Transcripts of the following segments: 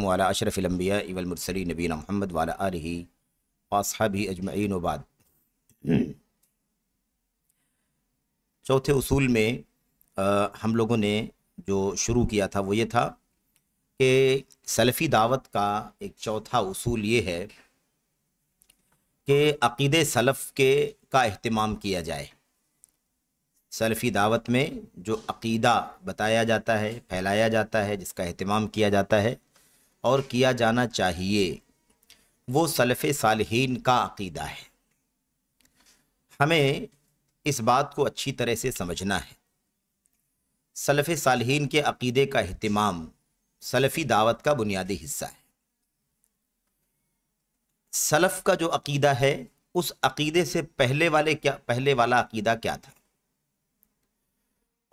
वसलम वाला अशरफ़ लम्बिया इवलमरसली नबीना महमद वाला आरही वासहाबी अजमैन वबाद चौथे उसूल में आ, हम लोगों ने जो शुरू किया था वो ये था कि सलफ़ी दावत का एक चौथा उसूल ये है कि अक़ीद सलफ़ के का अहतमाम किया जाए सलफ़ी दावत में जो अक़ीदा बताया जाता है फैलाया जाता है जिसका अहतमाम किया जाता है और किया जाना चाहिए वो सलफ़ सालहीन का अकीदा है हमें इस बात को अच्छी तरह से समझना है सलफ़ सालहीन के अकीदे का अहतमाम सलफ़ी दावत का बुनियादी हिस्सा है सलफ़ का जो अकीदा है उस अकीदे से पहले वाले क्या पहले वाला अकीदा क्या था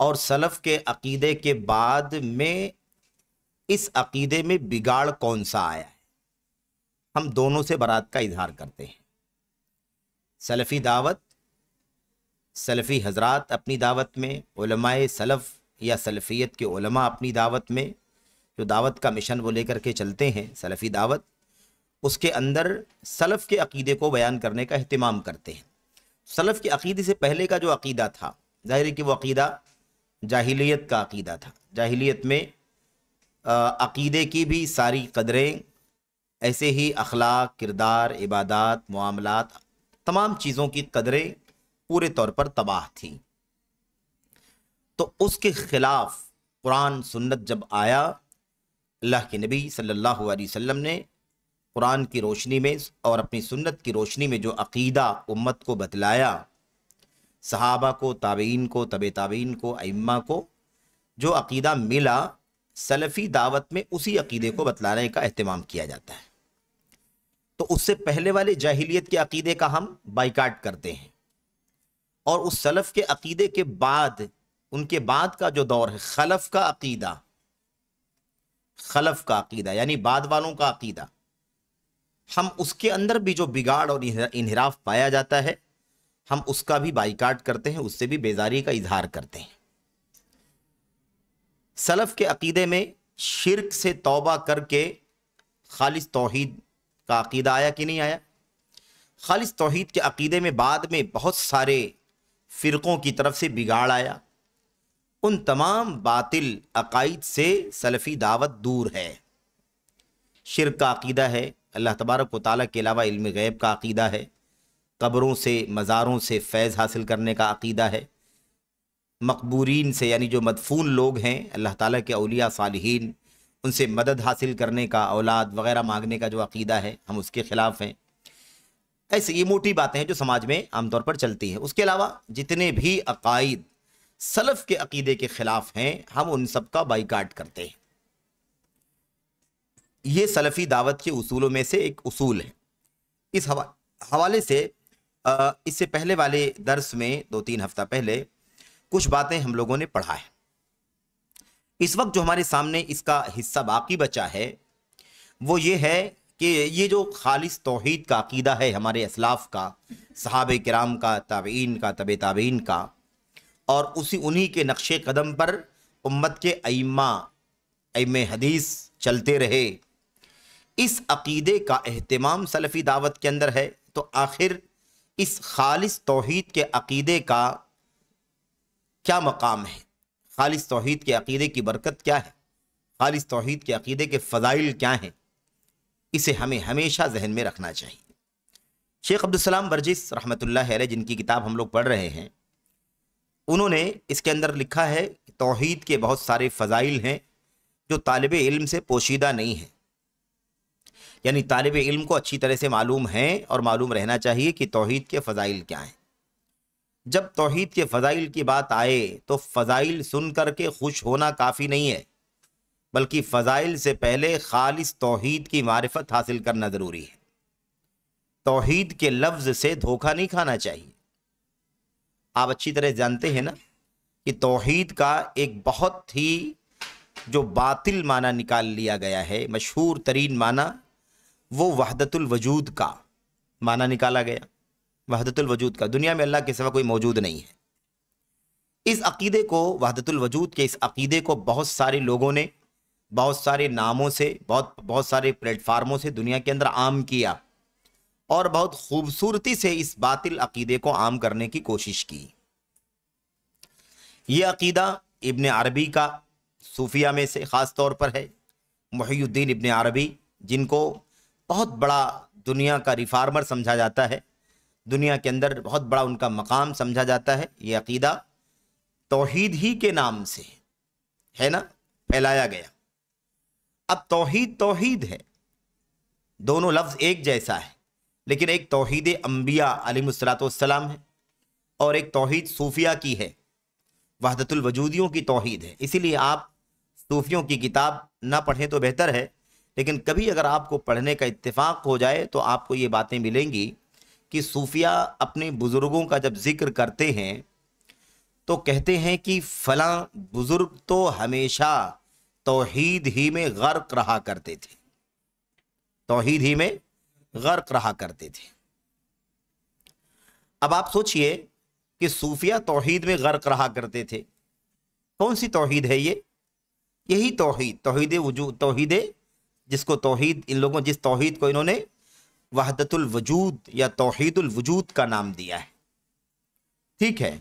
और सलफ़ के अकीदे के बाद में इस अकीदे में बिगाड़ कौन सा आया है हम दोनों से बरात का इजहार करते हैं सलफ़ी दावत सलफ़ी हजरात अपनी दावत में उलमाए सलफ़ या सलफ़ियत के उलमा अपनी दावत में जो दावत का मिशन वो लेकर के चलते हैं सलफ़ी दावत उसके अंदर सलफ़ के अकीदे को बयान करने का अहतमाम करते हैं सलफ़ के अकीदे से पहले का जो अकीदा था ज़ाहिर कि वो अकीदा जाहिलियत का अकीदा था जाहिलियत में अक़ीदे की भी सारी कदरें ऐसे ही अखलाक किरदार इबादत मामलात तमाम चीज़ों की कदरें पूरे तौर पर तबाह थी तो उसके ख़िलाफ़ कुरान सुन्नत जब आया अल्लाह के नबी सल्लल्लाहु अलैहि वसल्लम ने कुरान की रोशनी में और अपनी सुन्नत की रोशनी में जो अकीदा उम्मत को बतलाया सहाबा को ताबीन को तब ताबीन को अम्मा को जो अकीदा मिला सलफ़ी दावत में उसी अकीदे को बतलाने का अहतमाम किया जाता है तो उससे पहले वाले जाहिलियत के अकीदे का हम बाइकाट करते हैं और उस सलफ़ के अकीदे के बाद उनके बाद का जो दौर है खलफ का अकीदा खलफ का अकीदा यानी बाद वालों का अकीदा हम उसके अंदर भी जो बिगाड़ और इनहराफ पाया जाता है हम उसका भी बाइकाट करते हैं उससे भी बेजारी का इजहार करते हैं सलफ़ के अकीदे में शिरक से तौबा करके खालिस तोहद का अकीदा आया कि नहीं आया खालिस तोहद के अकीदे में बाद में बहुत सारे फ़िरक़ों की तरफ से बिगाड़ आया उन तमाम बातिल अकाइद से सलफ़ी दावत दूर है शिरक का अकीदा है अल्लाह तबारक व ताली के अलावा इल्म गैब का अकीदा है कब्रों से मज़ारों से फैज़ हासिल करने का अकीदा है मकबूरीन से यानी जो मदफून लोग हैं अल्लाह ताला के अलिया सालहीन उनसे मदद हासिल करने का औलाद वगैरह मांगने का जो अकीदा है हम उसके ख़िलाफ़ हैं ऐसे ये मोटी बातें हैं जो समाज में आमतौर पर चलती हैं उसके अलावा जितने भी अकायद सलफ़ के अकीदे के ख़िलाफ़ हैं हम उन सब का बाइकाट करते हैं ये सलफ़ी दावत के असूलों में से एक असूल है इस हवा हवाले से इससे पहले वाले दर्स में दो तीन हफ्ता पहले कुछ बातें हम लोगों ने पढ़ा है इस वक्त जो हमारे सामने इसका हिस्सा बाकी बचा है वो ये है कि ये जो खालिस तोहद का अकीदा है हमारे असलाफ का सहाब कराम का ताबीन का तब ताबीन का और उसी उन्हीं के नक्श कदम पर उम्मत के अइमा अम हदीस चलते रहे इस अकीदे का अहतमाम सलफ़ी दावत के अंदर है तो आखिर इस खालिस तोहद के अकीदे का क्या मकाम है खालिस तोहद के अकीदे की बरकत क्या है खालिस तोहद के अकीदे के फ़जाइल क्या हैं इसे हमें हमेशा जहन में रखना चाहिए शेख अब्दुलसलाम बर्जिस रहमत जिनकी किताब हम लोग पढ़ रहे हैं उन्होंने इसके अंदर लिखा है कि तोहद के बहुत सारे फ़जाइल हैं जो तालब इल्म से पोशीदा नहीं है यानी तालब इल्म को अच्छी तरह से मालूम है और मालूम रहना चाहिए कि तोहद के फ़जाइल क्या हैं जब तोहद के फ़जाइल की बात आए तो फ़जाइल सुन कर के खुश होना काफ़ी नहीं है बल्कि फ़जाइल से पहले खालिस तोहद की मारफत हासिल करना ज़रूरी है तोहद के लफ्ज़ से धोखा नहीं खाना चाहिए आप अच्छी तरह जानते हैं ना कि तोहद का एक बहुत ही जो बातिल माना निकाल लिया गया है मशहूर तरीन माना वो वहदतुलवजूद का माना निकाला गया वजूद का दुनिया में अल्लाह के सिवा कोई मौजूद नहीं है इस अकीदे को वजूद के इस अकीदे को बहुत सारे लोगों ने बहुत सारे नामों से बहुत बहुत सारे प्लेटफार्मों से दुनिया के अंदर आम किया और बहुत खूबसूरती से इस बातिल अकीदे को आम करने की कोशिश की ये अकीदा इबन अरबी का सूफिया में से ख़ास तौर पर है मुहीद्दीन इबन अरबी जिनको बहुत बड़ा दुनिया का रिफार्मर समझा जाता है दुनिया के अंदर बहुत बड़ा उनका मकाम समझा जाता है ये अकीदा तोहद ही के नाम से है ना फैलाया गया अब तोहद तोहद है दोनों लफ्ज़ एक जैसा है लेकिन एक तोहद अम्बिया अलीसलातम है और एक तोहद सूफिया की है वहदतुलवजूदियों की तोहद है इसीलिए आप सूफियों की किताब ना पढ़ें तो बेहतर है लेकिन कभी अगर आपको पढ़ने का इतफ़ाक़ हो जाए तो आपको ये बातें मिलेंगी कि सूफिया अपने बुज़ुर्गों का जब जिक्र करते हैं तो कहते हैं कि फला बुज़ुर्ग तो हमेशा तोहीद ही में गर्क रहा करते थे तोहीद ही में गर्क रहा करते थे अब आप सोचिए कि सूफिया तोहीद में गर्क रहा करते थे कौन सी तोहीद है ये यही तोहीद तोहीद वजू तोहीद जिसको तोहीद इन लोगों जिस तोहीद को इन्होंने वहदतुल वजूद या तोहदुल वजूद का नाम दिया है ठीक है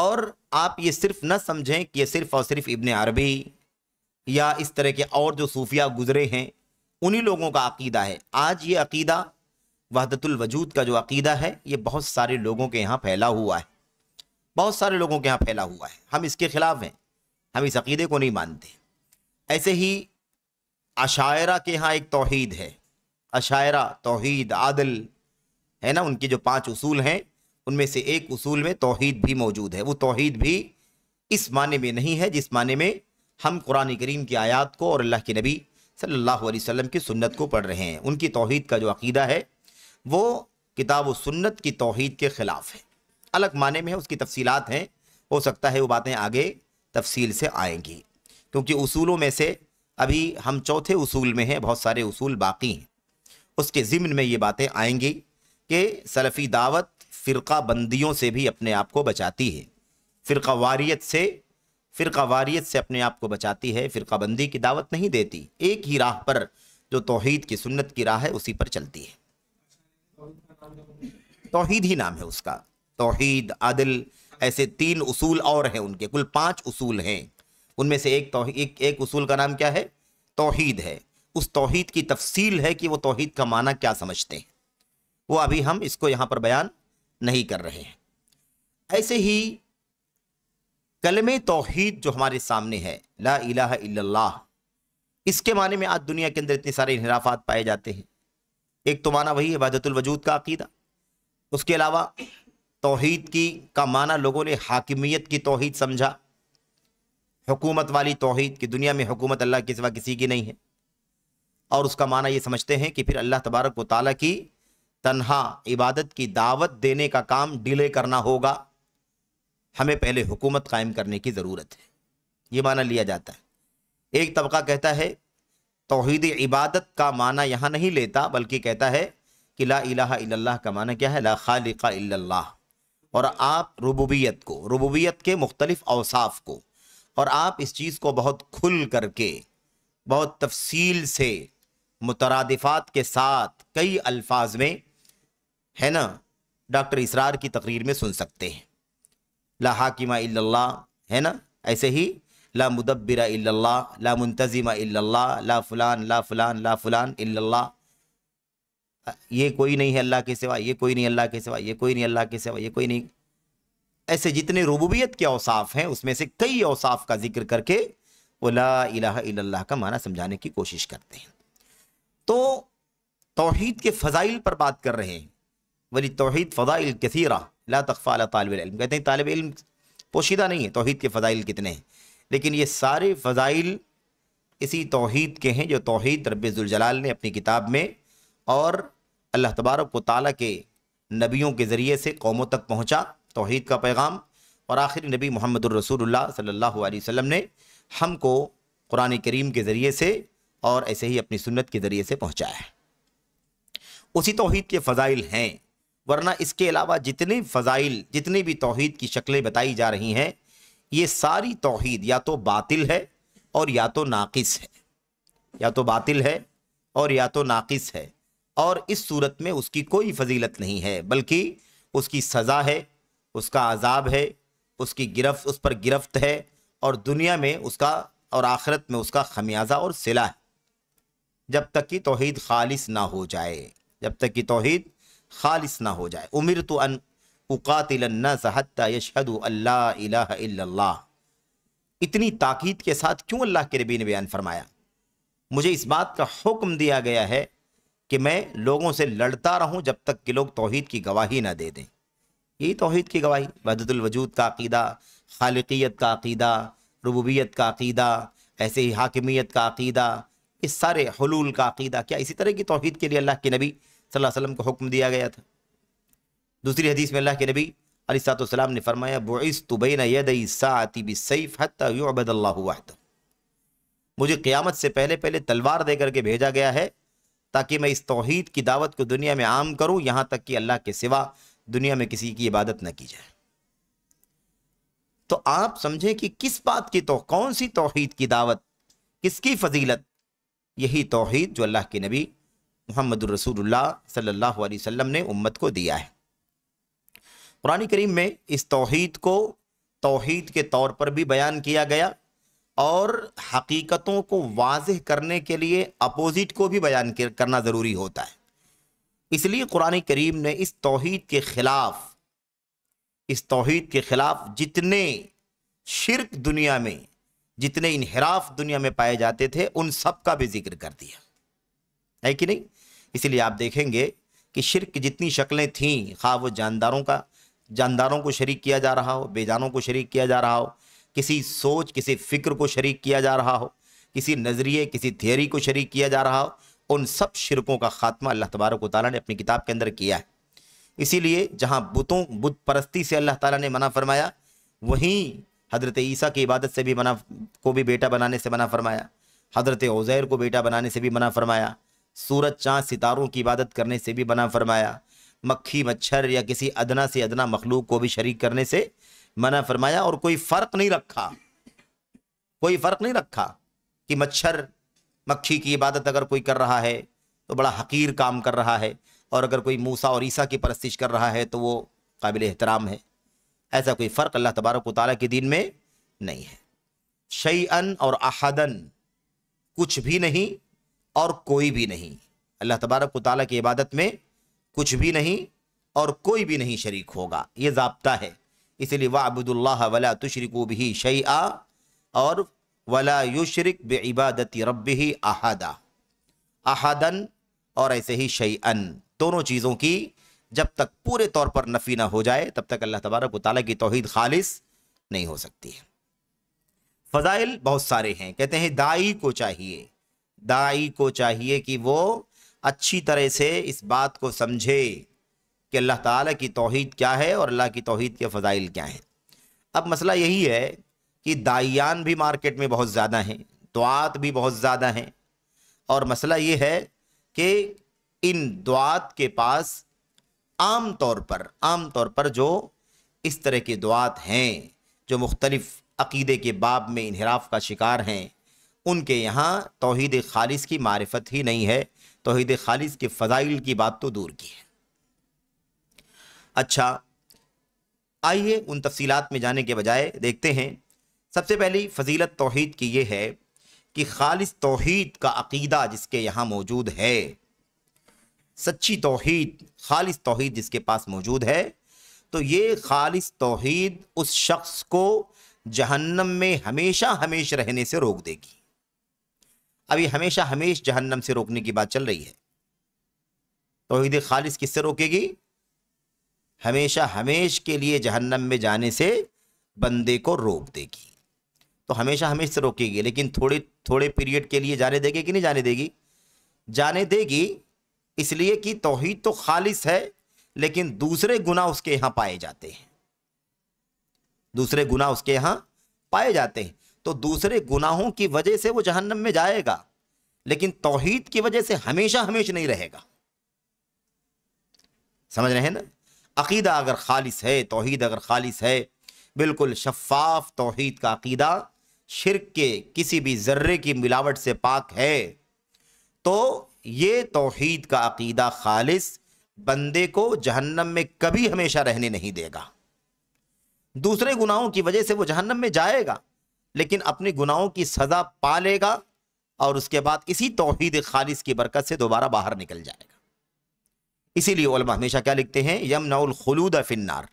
और आप ये सिर्फ न समझें कि ये सिर्फ और सिर्फ इब्ने अरबी या इस तरह के और जो सूफिया गुजरे हैं उन्हीं लोगों का अकीदा है आज ये अकीदा वहदतुल वजूद का जो अकीदा है ये बहुत सारे लोगों के यहाँ फैला हुआ है बहुत सारे लोगों के यहाँ फैला हुआ है हम इसके ख़िलाफ़ हैं हम इस अकीदे को नहीं मानते ऐसे ही अशायरा के यहाँ एक तोहद है अशायरा तोहीद आदल है ना उनके जो पांच उसूल हैं उनमें से एक उसूल में तोहीद भी मौजूद है वो तोहीद भी इस माने में नहीं है जिस माने में हम कुरान करीम की आयात को और अल्लाह के नबी सल्लल्लाहु अलैहि वसल्लम की सुन्नत को पढ़ रहे हैं उनकी तोहीद का जो अकीदा है वो किताब व सुन्नत की तोहीद के ख़िलाफ़ है अलग माने में है उसकी तफसीलात हैं हो सकता है वो बातें आगे तफसील से आएंगी क्योंकि उसूलों में से अभी हम चौथे उसूल में हैं बहुत सारे उसूल बाकी हैं उसके ज़िम्न में ये बातें आएंगी कि सलफ़ी दावत फ़िरका बंदियों से भी अपने आप को बचाती है फ़िरका वारियत से फ़िरका वारियत से अपने आप को बचाती है फ़िरका बंदी की दावत नहीं देती एक ही राह पर जो तोहद की सुन्नत की राह है उसी पर चलती है तोहीद ही नाम है उसका तोहद आदिल ऐसे तीन उसूल और हैं उनके कुल पाँच उसूल हैं उनमें से एक तो एक, एक उसूल का नाम क्या है तोहीद है उस तोहहीद की तफसील है कि वो तोहहीद का माना क्या समझते हैं वो अभी हम इसको यहाँ पर बयान नहीं कर रहे हैं ऐसे ही कलम तोहहीद जो हमारे सामने है ला इलाह इसके माने में आज दुनिया के अंदर इतने सारे इनराफात पाए जाते हैं एक तो माना वही इबादतुलवजूद का अकीदा उसके अलावा तोहहीद की का माना लोगों ने हाकिमियत की तोहहीद समझा हुकूमत वाली तोहहीद कि दुनिया में हुकूमत अल्लाह के सिवा किसी की नहीं है और उसका माना ये समझते हैं कि फिर अल्लाह तबारक व ताली की तनहा इबादत की दावत देने का काम डिले करना होगा हमें पहले हुकूमत कायम करने की ज़रूरत है ये माना लिया जाता है एक तबका कहता है तोहद इबादत का माना यहाँ नहीं लेता बल्कि कहता है कि ला इलाहा इल्लल्लाह का माना क्या है ला खालिका इल्लल्लाह और आप रबूबियत को रुबूबियत के मुख्तलिफ़ अवसाफ को और आप इस चीज़ को बहुत खुल करके बहुत तफसील से मुतरदफ़ात के साथ कई अल्फाज में है ना डॉक्टर इसरार की तकरीर में सुन सकते हैं ला हाकिमा इल्लल्ला है ना ऐसे ही ला मुदब्बिरा इल्लल्ला ला मुंतजिमा इल्लल्ला ला फ़लान ला फ़लान ला फलान इल्लल्ला ये कोई नहीं है अल्लाह के सिवा ये कोई नहीं अल्लाह के सिवा ये कोई नहीं अल्लाह के सिवा ये कोई नहीं ऐसे जितने रबूबियत के अवसाफ़ हैं उसमें से कई अवसाफ़ का जिक्र करके वो ला का माना समझाने की कोशिश करते हैं तो तोहद के फ़ज़ाइल पर बात कर रहे हैं वली तोहद फ़ज़ाइल कसीरा ला तकफ़ा तालब इम कहते हैं तालब इम पोशीदा नहीं है तोहद के फ़ज़ाइल कितने हैं लेकिन ये सारे फ़ज़ाइल इसी तोहद के हैं जो तोहद रबाल ने अपनी किताब में और अल्लाह तबारक ताली के नबियों के ज़रिए से कौमों तक पहुँचा तोहद का पैगाम और आखिरी नबी मोहम्मद रसूलुल्लाह सल्लल्लाहु अलैहि वसल्लम ने हमको कुरान करीम के ज़रिए से और ऐसे ही अपनी सुन्नत के ज़रिए से पहुँचाया है उसी तोहहीद के फ़जाइल हैं वरना इसके अलावा जितने फ़जाइल जितनी भी तोहहीद की शक्लें बताई जा रही हैं ये सारी तोहहीद या तो बातिल है और या तो नाकिस है या तो बातिल है और या तो नाकिस है और इस सूरत में उसकी कोई फजीलत नहीं है बल्कि उसकी सज़ा है उसका अजाब है उसकी गिरफ्त उस पर गिरफ्त है और दुनिया में उसका और आखरत में उसका खमियाजा और सिला है जब तक कि तोहद खालिस ना हो जाए जब तक कि तोहद खालिस ना हो जाए उमिर तो अन उकातिलन्नासहत्ता यशहद अल्लाह इतनी ताकीद के साथ क्यों अल्लाह के रबी ने बयान फरमाया मुझे इस बात का हुक्म दिया गया है कि मैं लोगों से लड़ता रहूं जब तक कि लोग तोहहीद की गवाही ना दे दें यही तोहद की गवाही वजदुलवजूद का अकीदा खालकियत का अकीदा रबूबियत का अकीदा ऐसे ही हाकिमियत का अकीदा कि सारे हलूल का अकीदा क्या इसी तरह की तोहद के लिए अल्लाह के नबी सल्लल्लाहु अलैहि वसल्लम को हुक्म दिया गया था दूसरी हदीस में अल्लाह के नबी अलीसातम ने फरमाया बोइस तुबैन यदई बिसैफ हत मुझे क़्यामत से पहले पहले तलवार दे करके भेजा गया है ताकि मैं इस तोहद की दावत को दुनिया में आम करूं यहाँ तक कि अल्लाह के सिवा दुनिया में किसी की इबादत न की जाए तो आप समझें कि किस बात की तो कौन सी तोहद की दावत किसकी फजीलत यही तोहद जो अल्लाह के नबी मोहम्मद रसूलुल्लाह सल्लल्लाहु अलैहि वसल्लम ने उम्मत को दिया है कुरानी करीम में इस तोहद को तोहद के तौर पर भी बयान किया गया और हकीकतों को वाज करने के लिए अपोज़िट को भी बयान करना ज़रूरी होता है इसलिए कुरान करीम ने इस तोहद के ख़िलाफ़ इस तोहद के ख़िलाफ़ जितने शिरक दुनिया में जितने इनहराफ दुनिया में पाए जाते थे उन सब का भी जिक्र कर दिया है कि नहीं इसलिए आप देखेंगे कि शिर की जितनी शक्लें थीं खा वो जानदारों का जानदारों को शरीक किया जा रहा हो बेजानों को शरीक किया जा रहा हो किसी सोच किसी फ़िक्र को शरीक किया जा रहा हो किसी नज़रिए किसी थियरी को शरीक किया जा रहा हो उन सब शिरकों का खात्मा अल्लाह तबारक ताली ने अपनी किताब के अंदर किया है इसीलिए जहाँ बुतों बुत परस्ती से अल्लाह ताली ने मना फरमाया वहीं हज़रत ईसा की इबादत से भी मना को भी बेटा बनाने से मना फरमाया हज़रत उज़ैर को बेटा बनाने से भी मना फरमाया सूरज चाँद सितारों की इबादत करने से भी मना फरमाया मक्खी मच्छर या किसी अदना से अदना मखलूक को भी शरीक करने से मना फरमाया और कोई फ़र्क नहीं रखा कोई फ़र्क नहीं रखा कि मच्छर मक्खी की इबादत अगर कोई कर रहा है तो बड़ा हकीर काम कर रहा है और अगर कोई मूसा और ईसा की परस्तिश कर रहा है तो वो काबिल एहतराम है ऐसा कोई फ़र्क अल्लाह तबारक ताली के दीन में नहीं है अन और अहदन कुछ भी नहीं और कोई भी नहीं अल्लाह तबारक ताली की इबादत में कुछ भी नहीं और कोई भी नहीं शरीक होगा ये जबता है इसलिए वाबुदुल्ला वला तुशरको भी आ और वला युशरक इबादत रब ही अहादा अहादन और ऐसे ही अन दोनों चीज़ों की जब तक पूरे तौर पर नफ़ी ना हो जाए तब तक अल्लाह तबारक वाली की तोहद खालिश नहीं हो सकती है फ़जाइल बहुत सारे हैं कहते हैं दाई को चाहिए दाई को चाहिए कि वो अच्छी तरह से इस बात को समझे कि अल्लाह ताला की तोहद क्या है और अल्लाह की तोहद के फ़जाइल क्या हैं अब मसला यही है कि दाइयान भी मार्केट में बहुत ज़्यादा हैं दुआत भी बहुत ज़्यादा हैं और मसला ये है कि इन दुआत के पास आम तौर पर आम तौर पर जो इस तरह के दुआत हैं जो मुख्तलिफ़ अकीदे के बाब में इनहराफ का शिकार हैं उनके यहाँ तोहद खालिस की मारफत ही नहीं है तोहद खालिस के फ़जाइल की बात तो दूर की है अच्छा आइए उन तफसीलात में जाने के बजाय देखते हैं सबसे पहली फजीलत तोहद की यह है कि खालिस तोहद का अकीदा जिसके यहाँ मौजूद है सच्ची तोहद खालिस तोहद जिसके पास मौजूद है तो ये खालिस तोहद उस शख्स को जहन्नम में हमेशा हमेश रहने से रोक देगी अभी हमेशा हमेश जहन्नम से रोकने की बात चल रही है तोहद खालिस किससे रोकेगी हमेशा हमेश के लिए जहन्नम में जाने से बंदे को रोक देगी तो हमेशा हमेश से रोकेगी लेकिन थोड़े थोड़े पीरियड के लिए जाने देगी कि नहीं जाने देगी जाने देगी इसलिए कि तोहहीद तो खालिश है लेकिन दूसरे गुना उसके यहाँ पाए जाते हैं दूसरे गुना उसके यहाँ पाए जाते हैं तो दूसरे गुनाहों की वजह से वो जहन्नम में जाएगा लेकिन तोहहीद की वजह से हमेशा हमेशा नहीं रहेगा समझ रहे हैं ना अकीदा अगर खालिश है तोहहीद अगर खालिश है बिल्कुल शफाफ तोहहीद का अकीदा शिरक के किसी भी जर्रे की मिलावट से पाक है तो ये तोहद का अकीदा खालिस बंदे को जहन्नम में कभी हमेशा रहने नहीं देगा दूसरे गुनाहों की वजह से वो जहन्नम में जाएगा लेकिन अपने गुनाहों की सज़ा पा लेगा और उसके बाद इसी तोहद खालिस की बरकत से दोबारा बाहर निकल जाएगा इसीलिए हमेशा क्या लिखते हैं यम नउलखलूद फिन्नार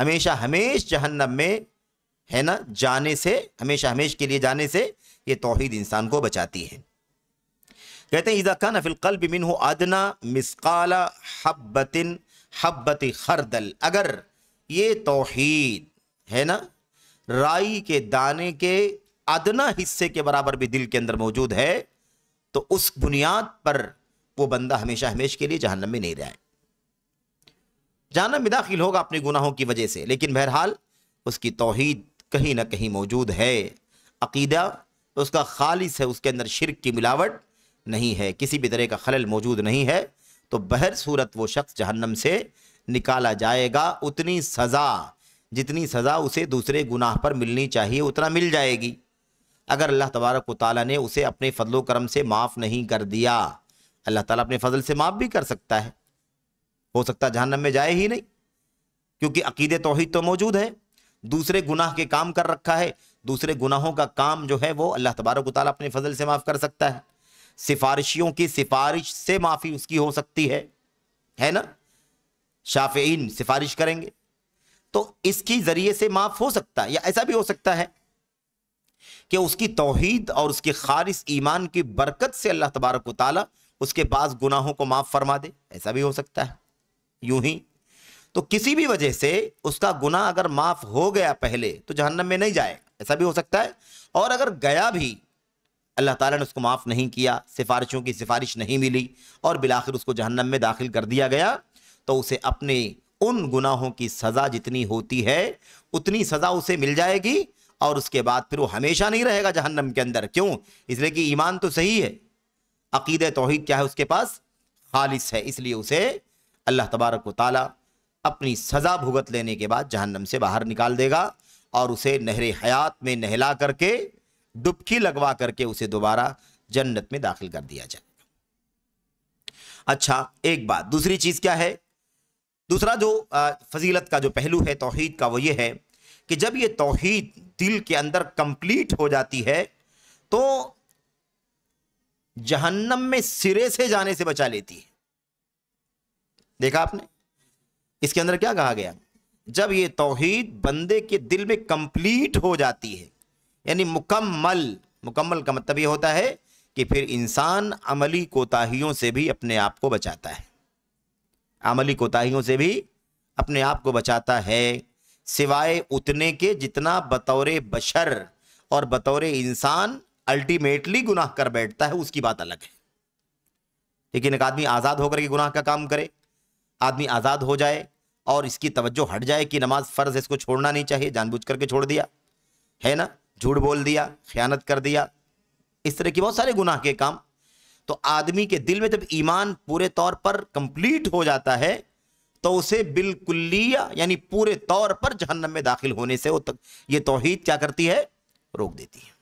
हमेशा हमेश जहन्नम में है ना जाने से हमेशा हमेश के लिए जाने से ये तोहद इंसान को बचाती है कहते हैं इज़ा कान फ़िलकल्ब मिन अदना मिसकाला हब्बतिन हब्बत खरदल अगर ये तोहद है ना राई के दाने के अदना हिस्से के बराबर भी दिल के अंदर मौजूद है तो उस बुनियाद पर वो बंदा हमेशा हमेश के लिए जहन्नम में नहीं रहे जहन्नम में दाखिल होगा अपने गुनाहों की वजह से लेकिन बहरहाल उसकी तोहद कहीं ना कहीं मौजूद है अकीदा उसका खालिस है उसके अंदर शिरक की मिलावट नहीं है किसी भी तरह का खलल मौजूद नहीं है तो बहर सूरत वो शख्स जहन्नम से निकाला जाएगा उतनी सज़ा जितनी सज़ा उसे दूसरे गुनाह पर मिलनी चाहिए उतना मिल जाएगी अगर अल्लाह तबारक ताली ने उसे अपने फ़जलो करम से माफ़ नहीं कर दिया अल्लाह ताला अपने फ़जल से माफ़ भी कर सकता है हो सकता जहन्नम में जाए ही नहीं क्योंकि अकीद तोहद तो मौजूद है दूसरे गुनाह के काम कर रखा है दूसरे गुनाहों का काम जो है वो अल्लाह तबारक ताली अपने फ़जल से माफ़ कर सकता है सिफारिशियों की सिफारिश से माफ़ी उसकी हो सकती है है ना शाफीन सिफारिश करेंगे तो इसकी ज़रिए से माफ़ हो सकता है या ऐसा भी हो सकता है कि उसकी तोहहीद और उसके खारिश ईमान की बरकत से अल्लाह तबारक ताली उसके पास गुनाहों को माफ़ फरमा दे ऐसा भी हो सकता है यूं ही तो किसी भी वजह से उसका गुनाह अगर माफ़ हो गया पहले तो जहन्नम में नहीं जाएगा ऐसा भी हो सकता है और अगर गया भी अल्लाह ताला ने उसको माफ़ नहीं किया सिफारिशों की सिफारिश नहीं मिली और बिलाखिर उसको जहन्नम में दाखिल कर दिया गया तो उसे अपने उन गुनाहों की सज़ा जितनी होती है उतनी सज़ा उसे मिल जाएगी और उसके बाद फिर वो हमेशा नहीं रहेगा जहन्नम के अंदर क्यों इसलिए कि ईमान तो सही है अकीद तोहद क्या है उसके पास खालिश है इसलिए उसे अल्लाह तबारक ताली अपनी सज़ा भुगत लेने के बाद जहन्नम से बाहर निकाल देगा और उसे नहर हयात में नहला करके डुबकी लगवा करके उसे दोबारा जन्नत में दाखिल कर दिया जाएगा अच्छा एक बात दूसरी चीज़ क्या है दूसरा जो फजीलत का जो पहलू है तोहहीद का वो ये है कि जब ये तोहहीद दिल के अंदर कंप्लीट हो जाती है तो जहन्नम में सिरे से जाने से बचा लेती है देखा आपने इसके अंदर क्या कहा गया जब ये तोहहीद बंदे के दिल में कंप्लीट हो जाती है यानी मुकम्मल मुकम्मल का मतलब ये होता है कि फिर इंसान अमली कोताहियों से भी अपने आप को बचाता है अमली कोताहियों से भी अपने आप को बचाता है सिवाय उतने के जितना बतौर बशर और बतौर इंसान अल्टीमेटली गुनाह कर बैठता है उसकी बात अलग है लेकिन एक आदमी आज़ाद होकर के गुनाह का काम करे आदमी आज़ाद हो जाए और इसकी तवज्जो हट जाए कि नमाज फ़र्ज़ इसको छोड़ना नहीं चाहिए जानबूझ करके छोड़ दिया है ना झूठ बोल दिया ख्यानत कर दिया इस तरह के बहुत सारे गुनाह के काम तो आदमी के दिल में जब ईमान पूरे तौर पर कंप्लीट हो जाता है तो उसे बिल्कुल यानी पूरे तौर पर जहन्नम में दाखिल होने से वो तक ये तोहहीद क्या करती है रोक देती है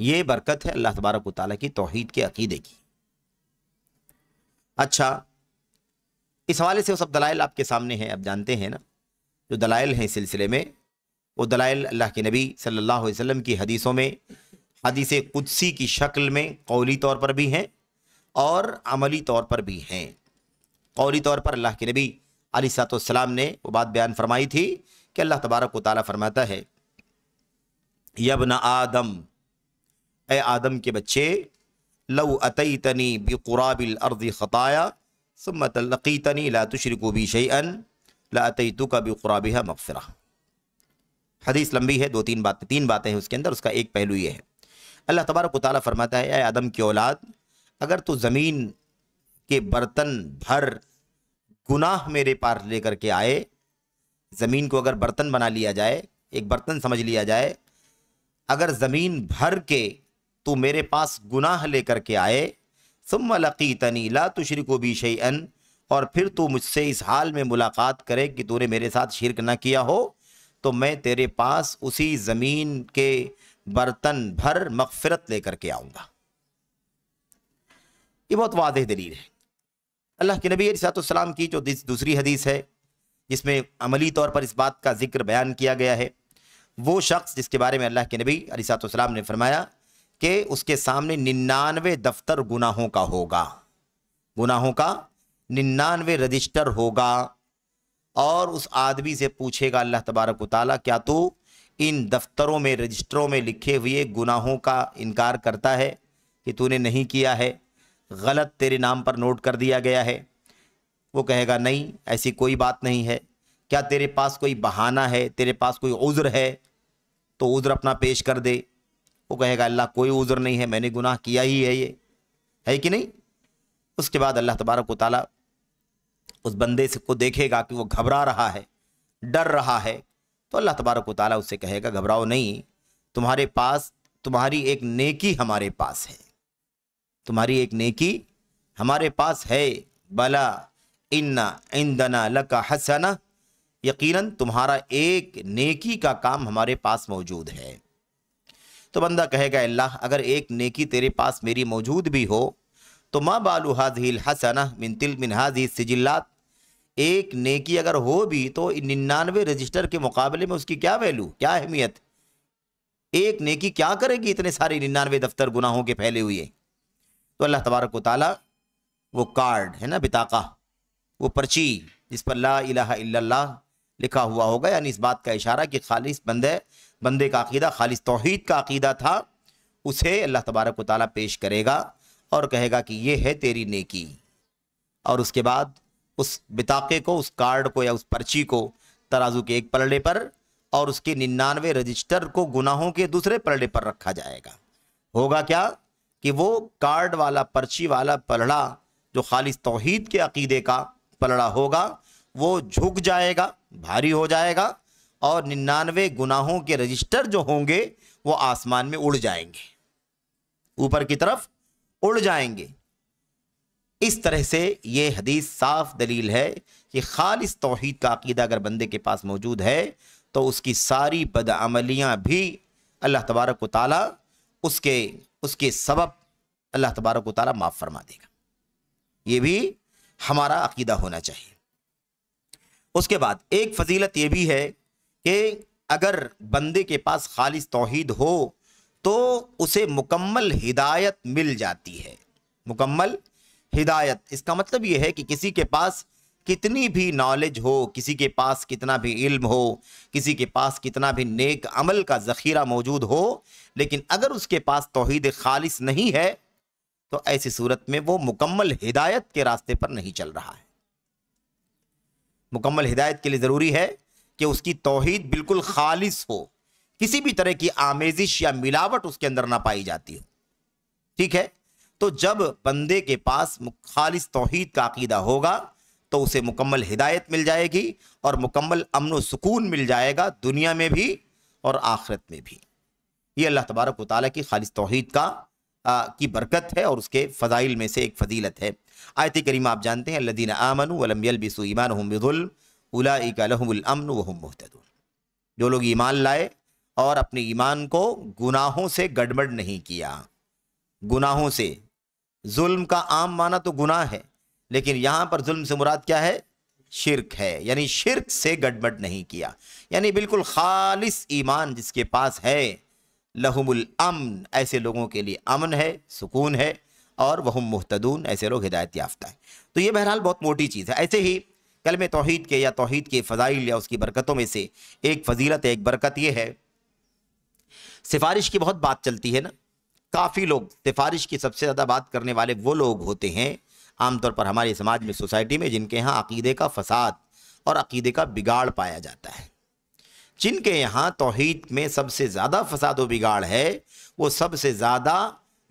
ये बरकत है अल्लाह तबारक की तोहहीद के अकीदे की अच्छा इस हवाले से वो सब दलाइल आपके सामने हैं आप जानते हैं ना जो दलाइल हैं इस सिलसिले में वो दलाइल अल्लाह के नबी सल्लल्लाहु अलैहि वसल्लम की हदीसों में हदीस कुदसी की शक्ल में कौली तौर पर भी हैं और अमली तौर पर भी हैं कौली तौर पर अल्लाह के नबी अली ने वो बात बयान फरमाई थी कि अल्लाह तबारक ताली फरमाता है यब न आदम ए आदम के बच्चे लव अतई तनी बिकुराबिल अर्द ख़ताया सुमत लकी तनी लातुशरको भी शैन लातई तो का बिकुराबिहा मकफरा हदीस लंबी है दो तीन बातें तीन बातें हैं उसके अंदर उसका एक पहलू ये है अल्लाह तबारक ताली फरमाता है आदम की औलाद अगर तू ज़मीन के बर्तन भर गुनाह मेरे पार लेकर के आए ज़मीन को अगर बर्तन बना लिया जाए एक बर्तन समझ लिया जाए अगर ज़मीन भर के तू मेरे पास गुनाह लेकर के आए सुम लकी तनी ला तुशरी को भी शई और फिर तू मुझसे इस हाल में मुलाकात करे कि तूने मेरे साथ शिरक ना किया हो तो मैं तेरे पास उसी ज़मीन के बर्तन भर मगफरत लेकर के आऊंगा ये बहुत वादे दलील है अल्लाह के नबी सलाम की जो दूसरी हदीस है जिसमें अमली तौर पर इस बात का जिक्र बयान किया गया है वो शख्स जिसके बारे में अल्लाह के नबी सलाम ने फरमाया कि उसके सामने निन्यानवे दफ्तर गुनाहों का होगा गुनाहों का निन्यानवे रजिस्टर होगा और उस आदमी से पूछेगा अल्लाह तबारक वाली क्या तू इन दफ्तरों में रजिस्टरों में लिखे हुए गुनाहों का इनकार करता है कि तूने नहीं किया है गलत तेरे नाम पर नोट कर दिया गया है वो कहेगा नहीं ऐसी कोई बात नहीं है क्या तेरे पास कोई बहाना है तेरे पास कोई उज़्र है तो उज़्र अपना पेश कर दे वो कहेगा अल्लाह कोई उज़्र नहीं है मैंने गुनाह किया ही है ये है कि नहीं उसके बाद अल्लाह तबारक वाली उस बंदे से को देखेगा कि वो घबरा रहा है डर रहा है तो अल्लाह तबारक ताली उससे कहेगा घबराओ नहीं तुम्हारे पास तुम्हारी एक नेकी हमारे पास है तुम्हारी एक नेकी हमारे पास है बला इन्ना इंदना लका हसना यकीनन तुम्हारा एक नेकी का काम हमारे पास मौजूद है तो बंदा कहेगा अल्लाह अगर एक नेकी तेरे पास मेरी मौजूद भी हो तो माँ बालू हाजिल हसना मिन तिल मिन हाजी सिजिल्लात एक नेकी अगर हो भी तो निन्यानवे रजिस्टर के मुकाबले में उसकी क्या वैल्यू क्या अहमियत एक नेकी क्या करेगी इतने सारे निन्यानवे दफ्तर गुनाहों के फैले हुए तो अल्लाह तबारक वाली वो कार्ड है ना बिताका वो पर्ची जिस पर ला इला लिखा हुआ होगा यानी इस बात का इशारा कि खालिश बंदे बंदे का अकीदा खालिश तोहद का अकीदा था उसे अल्लाह तबारक ताली पेश करेगा और कहेगा कि ये है तेरी नेकी और उसके बाद उस बिताके को उस कार्ड को या उस पर्ची को तराजू के एक पलड़े पर और उसके निन्यानवे रजिस्टर को गुनाहों के दूसरे पलड़े पर रखा जाएगा होगा क्या कि वो कार्ड वाला पर्ची वाला पलड़ा जो खालिस तोहहीद के अकीदे का पलड़ा होगा वो झुक जाएगा भारी हो जाएगा और निन्यानवे गुनाहों के रजिस्टर जो होंगे वो आसमान में उड़ जाएंगे ऊपर की तरफ उड़ जाएंगे इस तरह से ये हदीस साफ दलील है कि खालिस तोहद का अकीदा अगर बंदे के पास मौजूद है तो उसकी सारी बदअमलियाँ भी अल्लाह तबारक व ताली उसके उसके सबब अल्लाह तबारक व ताली माफ़ फरमा देगा ये भी हमारा अकीदा होना चाहिए उसके बाद एक फजीलत ये भी है कि अगर बंदे के पास खालिस तोहद हो तो उसे मुकम्मल हिदायत मिल जाती है मुकम्मल हिदायत इसका मतलब यह है कि किसी के पास कितनी भी नॉलेज हो किसी के पास कितना भी इल्म हो किसी के पास कितना भी नेक अमल का ज़ख़ीरा मौजूद हो लेकिन अगर उसके पास तोहद खालिस नहीं है तो ऐसी सूरत में वो मुकम्मल हिदायत के रास्ते पर नहीं चल रहा है मुकम्मल हिदायत के लिए ज़रूरी है कि उसकी तोहद बिल्कुल खालिस हो किसी भी तरह की आमेजिश या मिलावट उसके अंदर ना पाई जाती हो ठीक है तो जब बंदे के पास खालिश तोहद का अकीदा होगा तो उसे मुकम्मल हिदायत मिल जाएगी और मुकम्मल अमन सुकून मिल जाएगा दुनिया में भी और आखिरत में भी ये अल्लाह तबारक वाली की खालिस तोहद का आ, की बरकत है और उसके फ़जाइल में से एक फजीलत है आयत करीम आप जानते हैं लदीन आमन वलमयलबिसु ईमान वहम जो लोग ईमान लाए और अपने ईमान को गुनाहों से गड़बड़ नहीं किया गुनाहों से जुल्म का आम माना तो गुनाह है लेकिन यहाँ पर जुल्म से मुराद क्या है शिरक है यानी शिरक से गड़बड़ नहीं किया यानी बिल्कुल खालिस ईमान जिसके पास है लहुमुल अमन ऐसे लोगों के लिए अमन है सुकून है और वहम मुहतदून ऐसे लोग हिदायत याफ्ता है तो ये बहरहाल बहुत मोटी चीज़ है ऐसे ही कलम तोहहीद के या तोहहीद के फ़जाइल या उसकी बरकतों में से एक फजीलत एक बरकत ये है सिफारिश की बहुत बात चलती है ना काफ़ी लोग सिफारिश की सबसे ज़्यादा बात करने वाले वो लोग होते हैं आमतौर पर हमारे समाज में सोसाइटी में जिनके यहाँ अकीदे का फसाद और अकीदे का बिगाड़ पाया जाता है जिनके यहाँ तोहद में सबसे ज़्यादा फसाद व बिगाड़ है वो सबसे ज़्यादा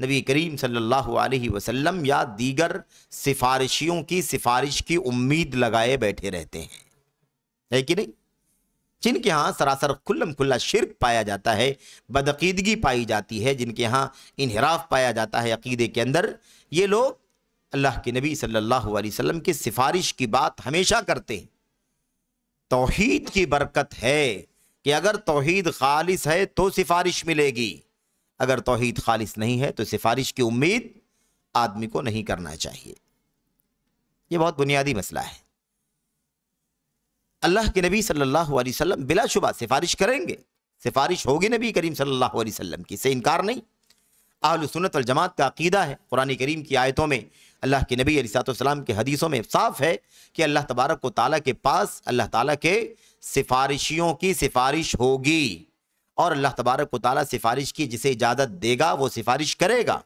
नबी करीम सल्लल्लाहु अलैहि वसल्लम या दीगर सिफारिशियों की सिफारिश की उम्मीद लगाए बैठे रहते हैं है कि नहीं जिनके यहाँ सरासर खुल्लम खुल्ला शिरक पाया जाता है बदकीदगी पाई जाती है जिनके यहाँ इनहराफ पाया जाता है अकीदे के अंदर ये लोग अल्लाह के नबी सल्लल्लाहु अलैहि वसल्लम की सिफारिश की बात हमेशा करते हैं तोहीद की बरकत है कि अगर तोहीद खालिस है तो सिफारिश मिलेगी अगर तोहीद खालिस नहीं है तो सिफारिश की उम्मीद आदमी को नहीं करना चाहिए यह बहुत बुनियादी मसला है अल्लाह के नबी सल्लल्लाहु अलैहि वसल्लम बिलाशुबा सिफारिश करेंगे सिफारिश होगी नबी करीम सल्लल्लाहु अलैहि वसल्लम की से इनकार नहीं आल सुनत जमात का अकीदा है कुरान करीम की आयतों में अल्लाह के नबी अलीसलाम के हदीसों में साफ है कि अल्लाह तबारक व ताली के पास अल्लाह ताली के सिफारिशियों की सिफारिश होगी और अल्लाह तबारक व ताली सिफारिश की जिसे इजाज़त देगा वो सिफारिश करेगा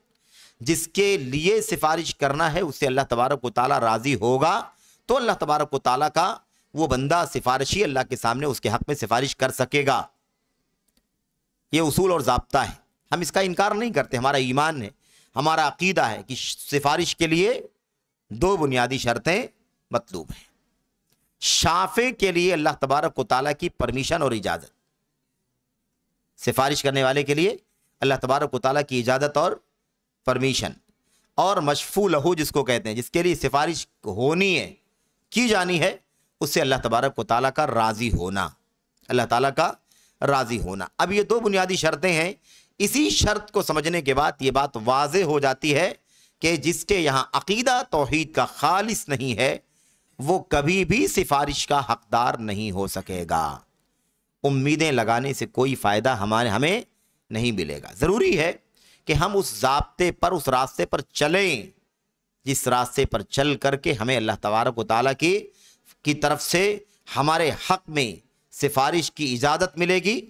जिसके लिए सिफारिश करना है उससे अल्लाह तबारक व ताली राज़ी होगा तो अल्लाह तबारक व ताली का वो बंदा सिफारिशी अल्लाह के सामने उसके हक़ में सिफारिश कर सकेगा ये उसूल और ज़बता है हम इसका इनकार नहीं करते हमारा ईमान है हमारा अकीदा है कि सिफारिश के लिए दो बुनियादी शर्तें मतलूब हैं शाफे के लिए अल्लाह तबारक को ताला की परमिशन और इजाज़त सिफारिश करने वाले के लिए अल्लाह तबारक को ताला की इजाज़त और परमिशन और मशफू लहू जिसको कहते हैं जिसके लिए सिफारिश होनी है की जानी है उससे अल्लाह तबारक व ताली का राज़ी होना अल्लाह ताली का राज़ी होना अब ये दो बुनियादी शर्तें हैं इसी शर्त को समझने के बाद ये बात वाज हो जाती है कि जिसके यहाँ अकीदा तोहद का खालिश नहीं है वो कभी भी सिफारिश का हकदार नहीं हो सकेगा उम्मीदें लगाने से कोई फ़ायदा हमारे हमें नहीं मिलेगा ज़रूरी है कि हम उस जबते पर उस रास्ते पर चलें जिस रास्ते पर चल करके हमें अल्लाह तबारक ताली की की तरफ से हमारे हक में सिफारिश की इजाज़त मिलेगी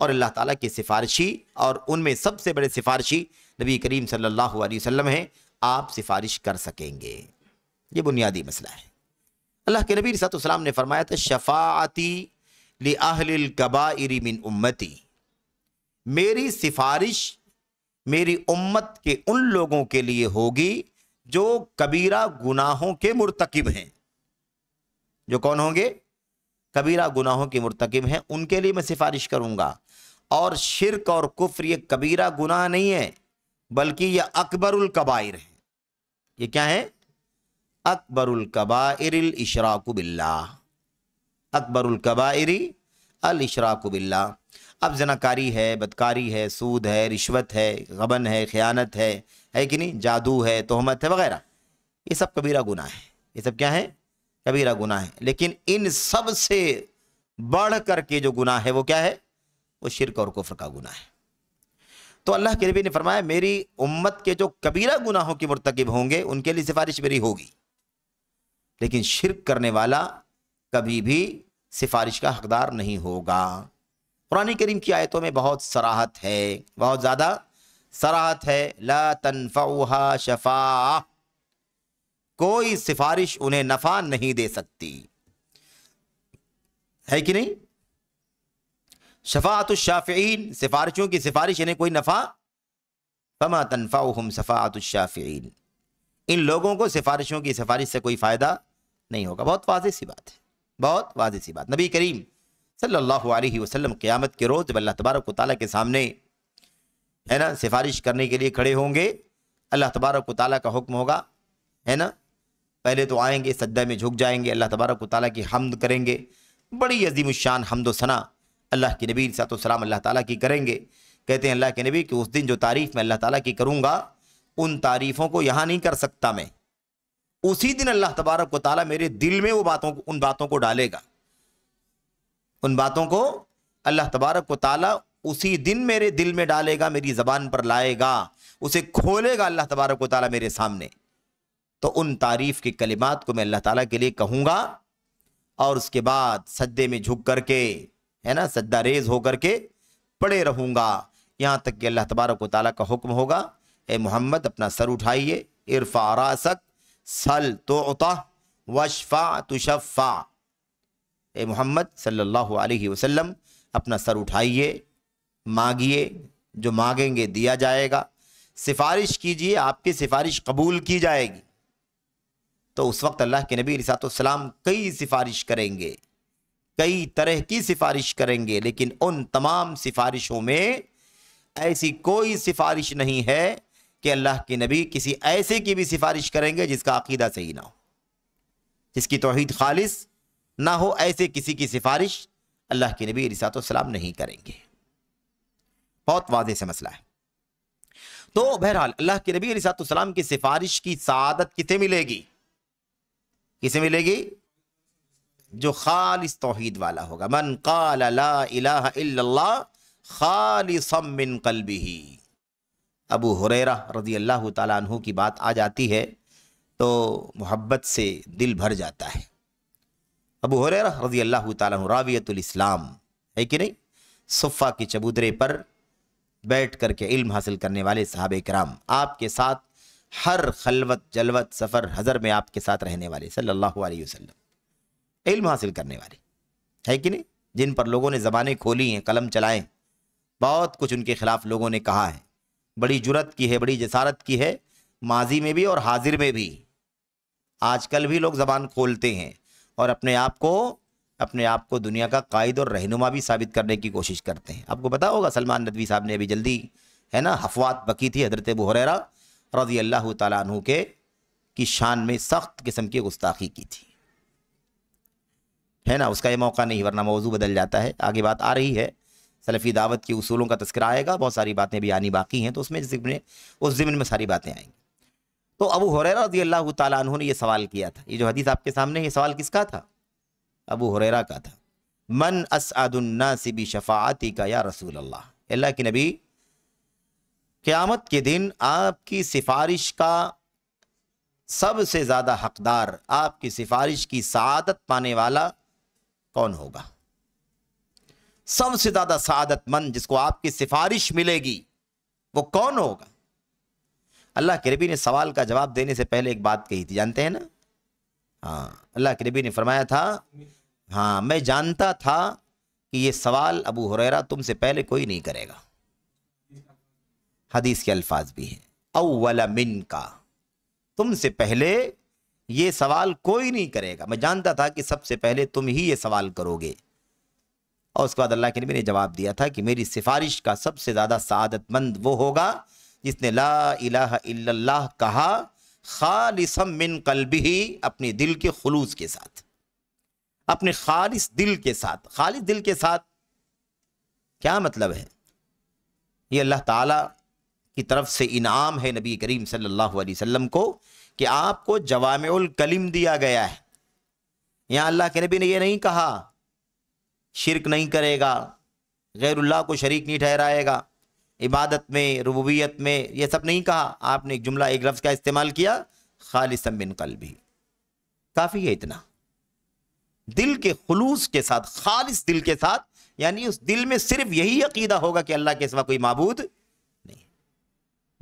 और अल्लाह ताला की सिफारशी और उनमें सबसे बड़े सिफारशी नबी करीम सल्लल्लाहु अलैहि वसल्लम हैं आप सिफारिश कर सकेंगे ये बुनियादी मसला है अल्लाह के नबी सतम ने फरमाया था शफाती कबा मिन उम्मती मेरी सिफारिश मेरी उम्मत के उन लोगों के लिए होगी जो कबीरा गुनाहों के मुरतकब हैं जो कौन होंगे कबीरा गुनाहों के मरतकब हैं उनके लिए मैं सिफारिश करूंगा और शिरक और कुफ्र ये कबीरा गुनाह नहीं है बल्कि ये अकबरुल कबायर है ये क्या है अकबरुल कबायर इशराक बिल्ला अकबरुल कबायरी अल इशराक बिल्ला अब जनाकारी है बदकारी है सूद है रिश्वत है गबन है ख़यानत है है कि नहीं जादू है तोहमत है वगैरह ये सब कबीरा गुनाह है ये सब क्या है कबीरा गुना है लेकिन इन सब से बढ़ करके जो गुना है वो क्या है वो शिरक और कुफर का गुना है तो अल्लाह के नबी ने फरमाया मेरी उम्मत के जो कबीरा गुनाहों के मरतकब होंगे उनके लिए सिफारिश मेरी होगी लेकिन शिरक करने वाला कभी भी सिफारिश का हकदार नहीं होगा कुरान करीम की आयतों में बहुत सराहत है बहुत ज़्यादा सराहत है ला तनफ़ा शफा कोई सिफारिश उन्हें नफा नहीं दे सकती है कि नहीं शफात शाफ़ीन सिफारिशों की सिफारिश इन्हें कोई नफ़ा फमा तनफ़ा हम शफात शाफ़ीन इन लोगों को सिफारिशों की सिफारिश से कोई फ़ायदा नहीं होगा बहुत वाजे सी बात है बहुत वाज सी बात नबी करीम सल्लल्लाहु अलैहि वसल्लम क़्यामत के रोज़ जब अल्लाह तबारक ताली के सामने है ना सिफारिश करने के लिए खड़े होंगे अल्लाह तबारक ताली का हुक्म होगा है ना पहले तो आएंगे सद्दा में झुक जाएंगे अल्लाह तबारक ताली की हमद करेंगे बड़ी अजीम शान हमदोसना सना अल्लाह के नबी सलाम अल्लाह ताला की करेंगे कहते हैं अल्लाह के नबी कि उस दिन जो तारीफ़ मैं अल्लाह ताला की करूँगा उन तारीफ़ों को यहाँ नहीं कर सकता मैं उसी दिन अल्लाह तबारक को मेरे दिल में वो बातों को उन बातों को डालेगा उन बातों को अल्लाह तबारक को उसी दिन मेरे दिल में डालेगा मेरी ज़बान पर लाएगा उसे खोलेगा अल्लाह तबारक को मेरे सामने तो उन तारीफ के कलिमात को मैं अल्लाह ताला के लिए कहूँगा और उसके बाद सद्दे में झुक करके है ना सद्दा रेज होकर के पड़े रहूँगा यहाँ तक कि अल्लाह तबारक ताली का हुक्म होगा ए मोहम्मद अपना सर उठाइए इरफा रासक सल तो वशफ़ा तुशफ़ा ए मोहम्मद सल्लल्लाहु अलैहि वसल्लम अपना सर उठाइए मांगिए जो मांगेंगे दिया जाएगा सिफारिश कीजिए आपकी सिफारिश कबूल की जाएगी तो उस वक्त अल्लाह के नबी सलाम कई सिफारिश करेंगे कई तरह की सिफारिश करेंगे लेकिन उन तमाम सिफारिशों में ऐसी कोई सिफारिश नहीं है कि अल्लाह के नबी किसी ऐसे की भी सिफारिश करेंगे जिसका अकीदा सही ना हो जिसकी तोहद खालिस ना हो ऐसे किसी की सिफारिश अल्लाह के नबी सलाम नहीं करेंगे बहुत वाजे से मसला है तो बहरहाल अल्लाह के नबी सलाम की सिफारिश की सदत कितने मिलेगी किसे मिलेगी जो खालिस तोहद वाला होगा मन काल ला खालिसम मिन अबू हुररा रजी अल्लाह तू की बात आ जाती है तो मोहब्बत से दिल भर जाता है अबू हुररा रजी अल्लाह तु है कि नहीं सुफ़ा के चबूतरे पर बैठ करके इल्म हासिल करने वाले साहब कराम आपके साथ हर खलवत जलवत सफ़र हज़र में आपके साथ रहने वाले सल्लल्लाहु अलैहि वसल्लम इल्म हासिल करने वाले है कि नहीं जिन पर लोगों ने ज़बानें खोली हैं कलम चलाएं बहुत कुछ उनके ख़िलाफ़ लोगों ने कहा है बड़ी जुरत की है बड़ी जसारत की है माजी में भी और हाजिर में भी आजकल भी लोग ज़बान खोलते हैं और अपने आप को अपने आप को दुनिया का कायद और रहनुमा भी साबित करने की कोशिश करते हैं आपको पता होगा सलमान नदवी साहब ने अभी जल्दी है ना हफवात बकी थी हजरत बुहरेरा रजी अल्लाह तु के की शान में सख्त किस्म की गुस्ताखी की थी है ना उसका यह मौका नहीं वरना मौजू बदल जाता है आगे बात आ रही है सलफ़ी दावत के उसूलों का तस्करा आएगा बहुत सारी बातें भी आनी बाकी हैं तो उसमें जिमन उस ज़िमन में सारी बातें आएंगी तो अबू हुररा रजी अल्लाह तु ने यह सवाल किया था ये जो हदीस आपके सामने ये सवाल किसका था अबू हुररा का था मन असादुन्ना सिबी शफ़ाती का या रसूल अल्लाह अल्लाह के नबी क़्यामत के दिन आपकी सिफारिश का सबसे ज़्यादा हकदार आपकी सिफारिश की सदत पाने वाला कौन होगा सबसे ज़्यादा सदतमंद जिसको आपकी सिफारिश मिलेगी वो कौन होगा अल्लाह के रबी ने सवाल का जवाब देने से पहले एक बात कही थी जानते हैं ना हाँ अल्लाह के रबी ने फरमाया था हाँ मैं जानता था कि ये सवाल अबू हुरैरा तुमसे पहले कोई नहीं करेगा हदीस के अल्फाज भी हैं अव्वल मिन का तुमसे पहले ये सवाल कोई नहीं करेगा मैं जानता था कि सबसे पहले तुम ही ये सवाल करोगे और उसके बाद अल्लाह के नबी ने जवाब दिया था कि मेरी सिफारिश का सबसे ज़्यादा सादतमंद वो होगा जिसने ला इलाह इल्लल्लाह कहा खालिसम मिन कल्बी ही अपने दिल के खलूस के साथ अपने खालिस दिल के साथ खालिस दिल के साथ क्या मतलब है ये अल्लाह ताला की तरफ से इनाम है नबी करीम सल्लल्लाहु अलैहि वसल्लम को कि आपको जवाम कलीम दिया गया है यहाँ अल्लाह के नबी ने यह नहीं कहा शिरक नहीं करेगा गैरुल्लाह को शरीक नहीं ठहराएगा इबादत में रबूबियत में यह सब नहीं कहा आपने एक जुमला एक लफ्ज़ का इस्तेमाल किया खालिसम बिन कल भी काफ़ी है इतना दिल के खलूस के साथ खालिस दिल के साथ यानी उस दिल में सिर्फ यही अकीदा होगा कि अल्लाह के सिवा कोई मबूद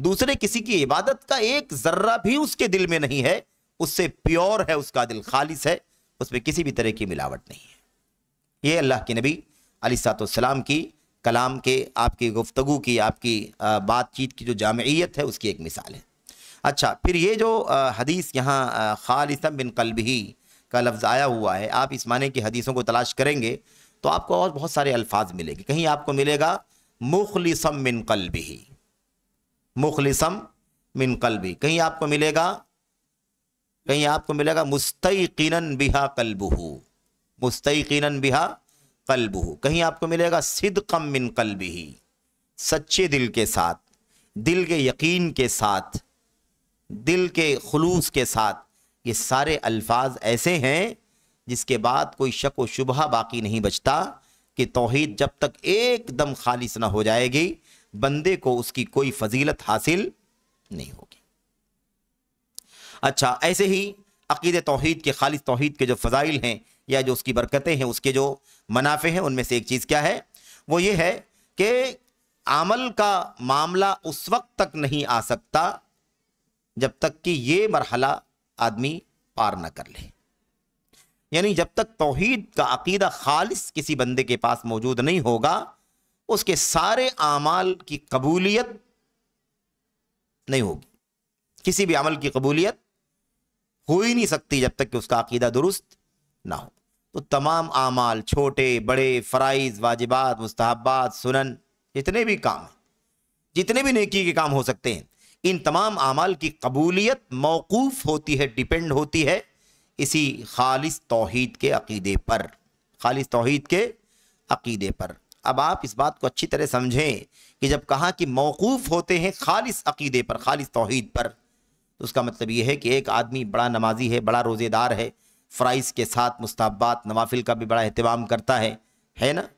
दूसरे किसी की इबादत का एक जर्रा भी उसके दिल में नहीं है उससे प्योर है उसका दिल खालिस है उसमें किसी भी तरह की मिलावट नहीं है ये अल्लाह के नबी अली सातम की कलाम के आपकी गुफ्तगु की आपकी बातचीत की जो जामयत है उसकी एक मिसाल है अच्छा फिर ये जो हदीस यहाँ खालिसम बिन कलबही का लफ्ज़ आया हुआ है आप इस माने की हदीसों को तलाश करेंगे तो आपको और बहुत सारे अल्फाज मिलेंगे कहीं आपको मिलेगा मुखलिसम बिन ही मुखलिसम मिन कल्बी कहीं आपको मिलेगा कहीं आपको मिलेगा मुस्तकिन बिहा कल्बहू मुस्तकिन बिहा कल्बहू कहीं आपको मिलेगा सिदकम मिन कलबी सच्चे दिल के साथ दिल के यकीन के साथ दिल के खलूस के साथ ये सारे अल्फाज ऐसे हैं जिसके बाद कोई शक व शुबा बाकी नहीं बचता कि तोहद जब तक एकदम खालिश ना हो जाएगी बंदे को उसकी कोई फजीलत हासिल नहीं होगी अच्छा ऐसे ही अकीद तोहहीद के खालिद तोहहीद के जो फ़जाइल हैं या जो उसकी बरकतें हैं उसके जो मुनाफे हैं उनमें से एक चीज़ क्या है वो ये है कि आमल का मामला उस वक्त तक नहीं आ सकता जब तक कि ये मरहला आदमी पार ना कर ले यानी जब तक तोहहीद का अकीदा खालिश किसी बंदे के पास मौजूद नहीं होगा उसके सारे आमाल की कबूलियत नहीं होगी किसी भी अमल की कबूलियत हो ही नहीं सकती जब तक कि उसका अकीदा दुरुस्त ना हो तो तमाम अमाल छोटे बड़े फ़राइज़ वाजिबात मुस्तहबात सुनन जितने भी काम जितने भी नेकी के काम हो सकते हैं इन तमाम अमाल की कबूलियत मौकूफ़ होती है डिपेंड होती है इसी खालिस तोहद के अकीदे पर खालिस तोहद के अकीदे पर अब आप इस बात को अच्छी तरह समझें कि जब कहा कि मौकूफ़ होते हैं खालिस अकीदे पर खालिस तोहद पर तो उसका मतलब ये है कि एक आदमी बड़ा नमाजी है बड़ा रोज़ेदार है फ़्राइज़ के साथ मुस्ताबात नवाफिल का भी बड़ा अहतमाम करता है है ना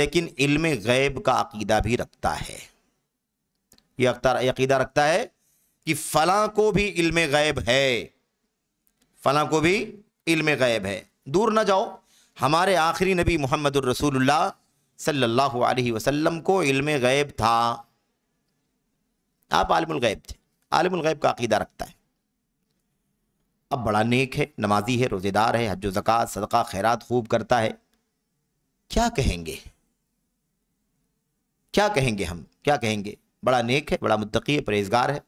लेकिन इल्म गैब का अकीदा भी रखता है ये अकीदा रखता है कि फ़लाँ को भी इल्म गैब है फ़लाँ को भी इल्म गैब है दूर ना जाओ हमारे आखिरी नबी मोहम्मद रसूलुल्लाह सल्लल्लाहु अलैहि वसल्लम को इल्म गैब था आप आलमुल गैब थे आलमुल गैब का अकीदा रखता है अब बड़ा नेक है नमाजी है रोज़ेदार है हज जक़ात सदका खैरात खूब करता है क्या कहेंगे क्या कहेंगे हम क्या कहेंगे बड़ा नेक है बड़ा मुतकी है परहेजगार है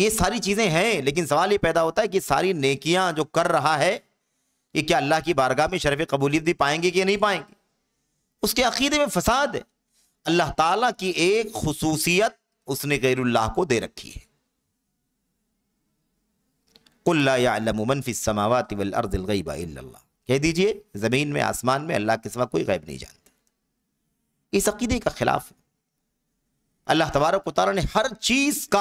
ये सारी चीज़ें हैं लेकिन सवाल ये पैदा होता है कि सारी नेकियां जो कर रहा है ये क्या अल्लाह की बारगाह में शरफ़ कबूलियत भी पाएंगे कि नहीं पाएंगे उसके अकीदे में फसाद है अल्लाह ताला की एक खसूसियत उसने गैरुल्लाह को दे रखी है कुल्लामनफ़िसमावातिबा कह दीजिए ज़मीन में आसमान में अल्लाह के सिवा कोई गैब नहीं जानता इस अकीदे का खिलाफ है अल्लाह तबारक तारा ने हर चीज़ का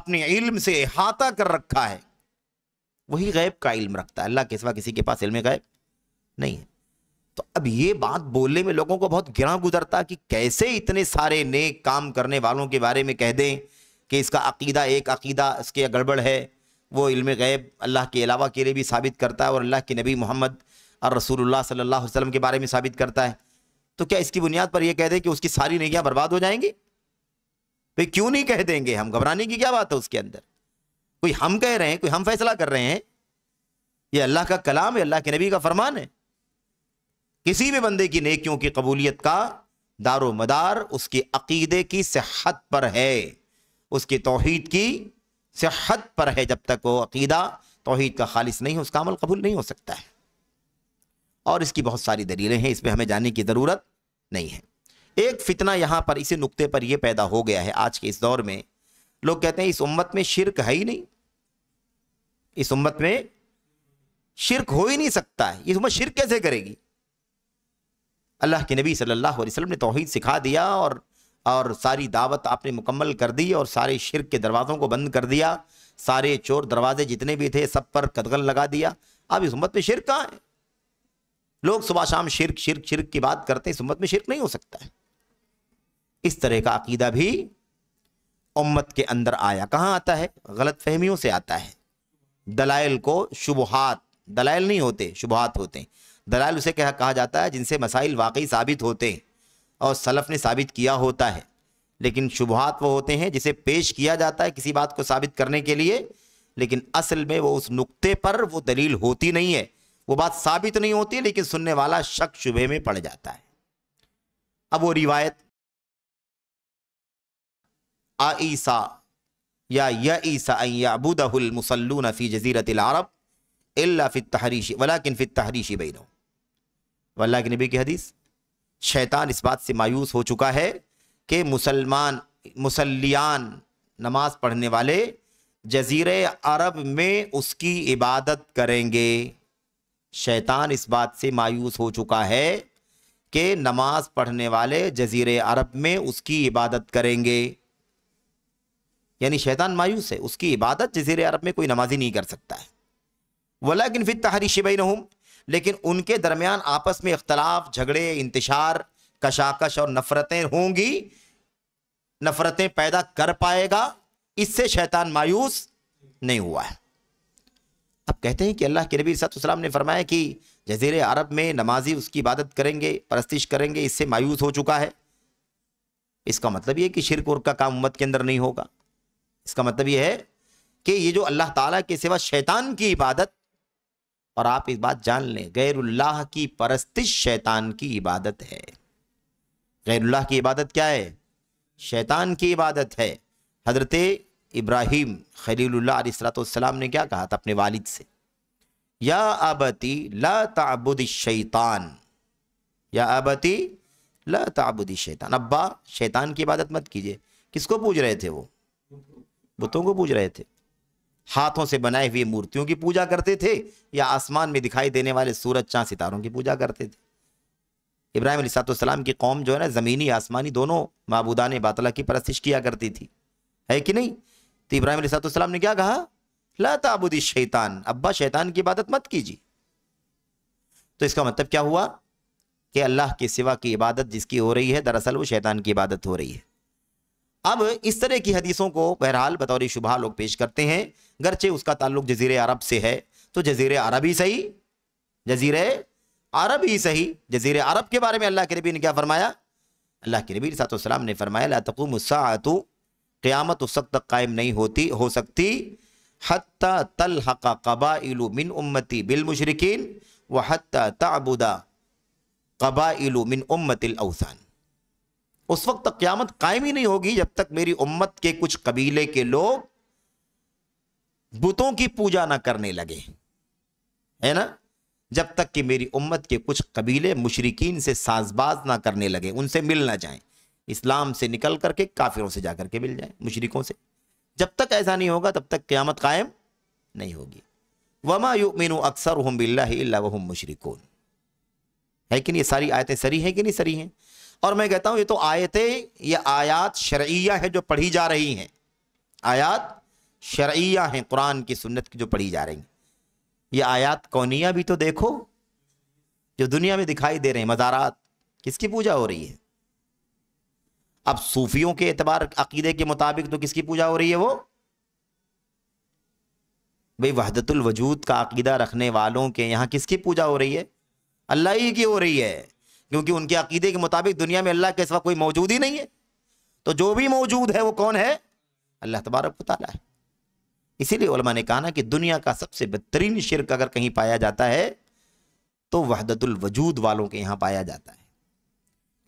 अपने इल्म से अहाता कर रखा है वही गैब का इल्म रखता है अल्लाह के सिवा किसी के पास इल्म गैब नहीं है तो अब ये बात बोलने में लोगों को बहुत गिरा गुजरता कि कैसे इतने सारे नेक काम करने वालों के बारे में कह दें कि इसका अकीदा एक अकीदा इसके गड़बड़ है वो इल्म गैब अल्लाह के अलावा के लिए भी साबित करता है और अल्लाह के नबी मोहम्मद और रसूलुल्लाह सल्लल्लाहु अलैहि वसल्लम के बारे में साबित करता है तो क्या इसकी बुनियाद पर यह कह दें कि उसकी सारी नेकियां बर्बाद हो जाएंगी भाई क्यों नहीं कह देंगे हम घबराने की क्या बात है उसके अंदर कोई हम कह रहे हैं कोई हम फैसला कर रहे हैं ये अल्लाह का कलाम है अल्लाह के नबी का फरमान है किसी भी बंदे की नेकियों की कबूलियत का दारो मदार उसके अकीदे की सेहत पर है उसकी तोहद की सेहत पर है जब तक वो अकीदा तोहद का खालिश नहीं है उसका अमल कबूल नहीं हो सकता है और इसकी बहुत सारी दलीलें हैं इसमें हमें जाने की ज़रूरत नहीं है एक फितना यहाँ पर इसी नुक्ते पर यह पैदा हो गया है आज के इस दौर में लोग कहते हैं इस उम्मत में शिरक है ही नहीं इस उम्मत में शिरक हो ही नहीं सकता है इस उम्मत शिरक कैसे करेगी अल्लाह के नबी सल्लल्लाहु अलैहि वसल्लम ने तोहहीद सिखा दिया और और सारी दावत आपने मुकम्मल कर दी और सारे शिरक के दरवाज़ों को बंद कर दिया सारे चोर दरवाजे जितने भी थे सब पर कदगल लगा दिया अब इस उम्मत में शिरक कहाँ है लोग सुबह शाम शिरक शिरक शिरक की बात करते हैं इस उम्मत में शिरक नहीं हो सकता है इस तरह का अकीदा भी उम्मत के अंदर आया कहाँ आता है गलत फहमियों से आता है दलाइल को शुबहात दलाइल नहीं होते शुबहात होते हैं दलाल उसे कह कहा जाता है जिनसे मसाइल वाकई साबित होते हैं और सलफ़ ने साबित किया होता है लेकिन शुबहत वो होते हैं जिसे पेश किया जाता है किसी बात को साबित करने के लिए लेकिन असल में वो उस नुक्ते पर वो दलील होती नहीं है वो बात साबित नहीं होती लेकिन सुनने वाला शक शुबे में पड़ जाता है अब वो रिवायत आईसा या यबूदहुल मुसलून नफी जजीरत अरब अल्ला तहरीशी वलाकिन तहरीशी बहनों वल्ला के नबी की हदीस शैतान इस बात से मायूस हो चुका है कि मुसलमान मुसलियान नमाज पढ़ने वाले जजीर अरब में उसकी इबादत करेंगे शैतान इस बात से मायूस हो चुका है कि नमाज पढ़ने वाले जजीर अरब में उसकी इबादत करेंगे यानी शैतान मायूस है उसकी इबादत जजीर अरब में कोई नमाजी नहीं कर सकता है वलाकिन फिर तहरी शिबई लेकिन उनके दरमियान आपस में इख्तलाफ झगड़े इंतशार कशाकश और नफ़रतें होंगी नफ़रतें पैदा कर पाएगा इससे शैतान मायूस नहीं हुआ है अब कहते हैं कि अल्लाह के नबी सलाम ने फरमाया कि जजीर अरब में नमाजी उसकी इबादत करेंगे परस्तिश करेंगे इससे मायूस हो चुका है इसका मतलब यह कि शिरक और का काम उम्मत के अंदर नहीं होगा इसका मतलब यह है कि ये जो अल्लाह ताला के सिवा शैतान की इबादत और आप इस बात जान लें गैरुल्लाह की परस्तिश शैतान की इबादत है गैरुल्लाह की इबादत क्या है शैतान की इबादत है हजरत इब्राहिम खलील्लासलाम ने क्या कहा था अपने वालिद से या आबती ला ताबुद शैतान या आबती ला ताबुद शैतान अब्बा शैतान की इबादत मत कीजिए किसको पूज रहे थे वो बुतों को पूज रहे थे हाथों से बनाए हुए मूर्तियों की पूजा करते थे या आसमान में दिखाई देने वाले सूरज चांद सितारों की पूजा करते थे इब्राहिम सलाम की कौम जो है ना ज़मीनी आसमानी दोनों मबूदान बातला की परस्तिश किया करती थी है कि नहीं तो इब्राहिम सलाम ने क्या कहा ला ताबुदी शैतान अब्बा शैतान की इबादत मत कीजिए तो इसका मतलब क्या हुआ कि अल्लाह के सिवा की इबादत जिसकी हो रही है दरअसल वो शैतान की इबादत हो रही है अब इस तरह की हदीसों को बहरहाल बतौर शुभा लोग पेश करते हैं गरचे उसका ताल्लुक जजीर अरब से है तो जजीर अरब ही सही जजीर अरब ही सही जजीर अरब के बारे में अल्लाह के नबी ने क्या फरमाया अल्लाह के नबी सलाम ने फरमाया क़्यामत उस वक्त तक कायम नहीं होती हो सकती हत तल हका कबाइलु मिन उम्मती बिल मुशरकिन व हती ताबुदा कबाइलु मिन उम्मतिल अवसान उस वक्त तक क़्यामत कायम ही नहीं होगी जब तक मेरी उम्मत के कुछ कबीले के लोग बुतों की पूजा ना करने लगे है ना जब तक कि मेरी उम्मत के कुछ कबीले मुशरकिन से साजबाज ना करने लगे उनसे मिल ना जाए इस्लाम से निकल करके काफिरों से जा करके मिल जाए मुशरकों से जब तक ऐसा नहीं होगा तब तक क़्यामत कायम नहीं होगी वमा मीनू अक्सर हम बिल्ला वहम है कि नहीं ये सारी आयतें सरी हैं कि नहीं सरी हैं और मैं कहता हूँ ये तो आयतें या आयात शर्या है जो पढ़ी जा रही हैं आयात शरिया हैं कुरान की सुन्नत की जो पढ़ी जा रही हैं ये आयात कौनिया भी तो देखो जो दुनिया में दिखाई दे रहे हैं मज़ारात किसकी पूजा हो रही है अब सूफियों के एतबार अकीदे के मुताबिक तो किसकी पूजा हो रही है वो भाई वहदतुल वजूद का अकीदा रखने वालों के यहाँ किसकी पूजा हो रही है अल्लाह ही की हो रही है क्योंकि उनके अकीदे के मुताबिक दुनिया में अल्लाह के सिवा कोई मौजूद ही नहीं है तो जो भी मौजूद है वो कौन है अल्लाह तबारक है इसीलिए उलमा ने कहा ना कि दुनिया का सबसे बेहतरीन शिरक अगर कहीं पाया जाता है तो वहदतुल वजूद वालों के यहां पाया जाता है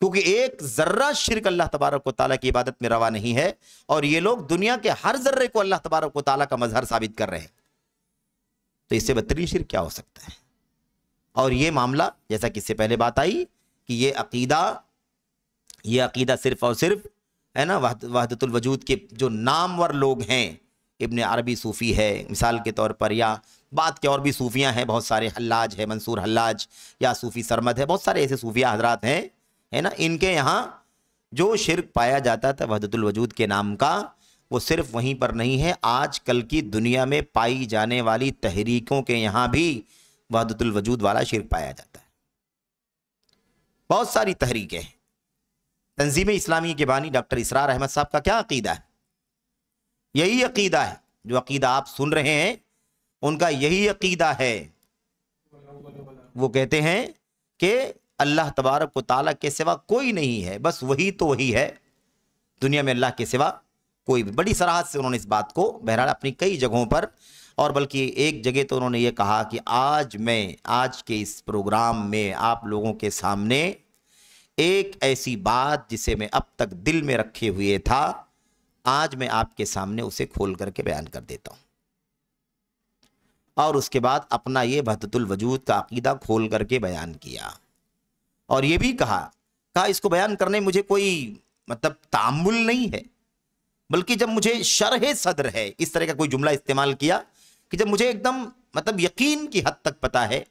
क्योंकि एक जर्रा शिरक अल्लाह तबारक को ताला की इबादत में रवा नहीं है और ये लोग दुनिया के हर जर्रे को अल्लाह तबारक को ताला का मजहर साबित कर रहे हैं तो इससे बेहतरीन शिर क्या हो सकता है और ये मामला जैसा कि इससे पहले बात आई कि ये अकीदा ये अकीदा सिर्फ और सिर्फ है ना वहदतुल वजूद के जो नामवर लोग हैं इब्न अरबी सूफ़ी है मिसाल के तौर पर या बाद के और भी सूफियाँ हैं बहुत सारे हल्लाज है मंसूर हल्लाज या सूफ़ी सरमद है बहुत सारे ऐसे सूफिया हजरात हैं है ना इनके यहाँ जो शिरक पाया जाता था वहदतुलवजूद के नाम का वो सिर्फ वहीं पर नहीं है आज कल की दुनिया में पाई जाने वाली तहरीकों के यहाँ भी वहदतुलवजूद वाला शिरक पाया जाता है बहुत सारी तहरीकें हैं तंजीम इस्लामी के बानी डॉक्टर इसरार अहमद साहब का क्या अकीदा है यही अकीदा है जो अकीदा आप सुन रहे हैं उनका यही अकीदा है वो कहते हैं कि अल्लाह तबारक को ताला के सिवा कोई नहीं है बस वही तो वही है दुनिया में अल्लाह के सिवा कोई भी बड़ी सराहत से उन्होंने इस बात को बहरहाल अपनी कई जगहों पर और बल्कि एक जगह तो उन्होंने ये कहा कि आज मैं आज के इस प्रोग्राम में आप लोगों के सामने एक ऐसी बात जिसे मैं अब तक दिल में रखे हुए था आज मैं आपके सामने उसे खोल करके बयान कर देता हूं और उसके बाद अपना ये भदतुल वजूद का अकीदा खोल करके बयान किया और ये भी कहा कहा इसको बयान करने मुझे कोई मतलब तामुल नहीं है बल्कि जब मुझे शरह सदर है इस तरह का कोई जुमला इस्तेमाल किया कि जब मुझे एकदम मतलब यकीन की हद तक पता है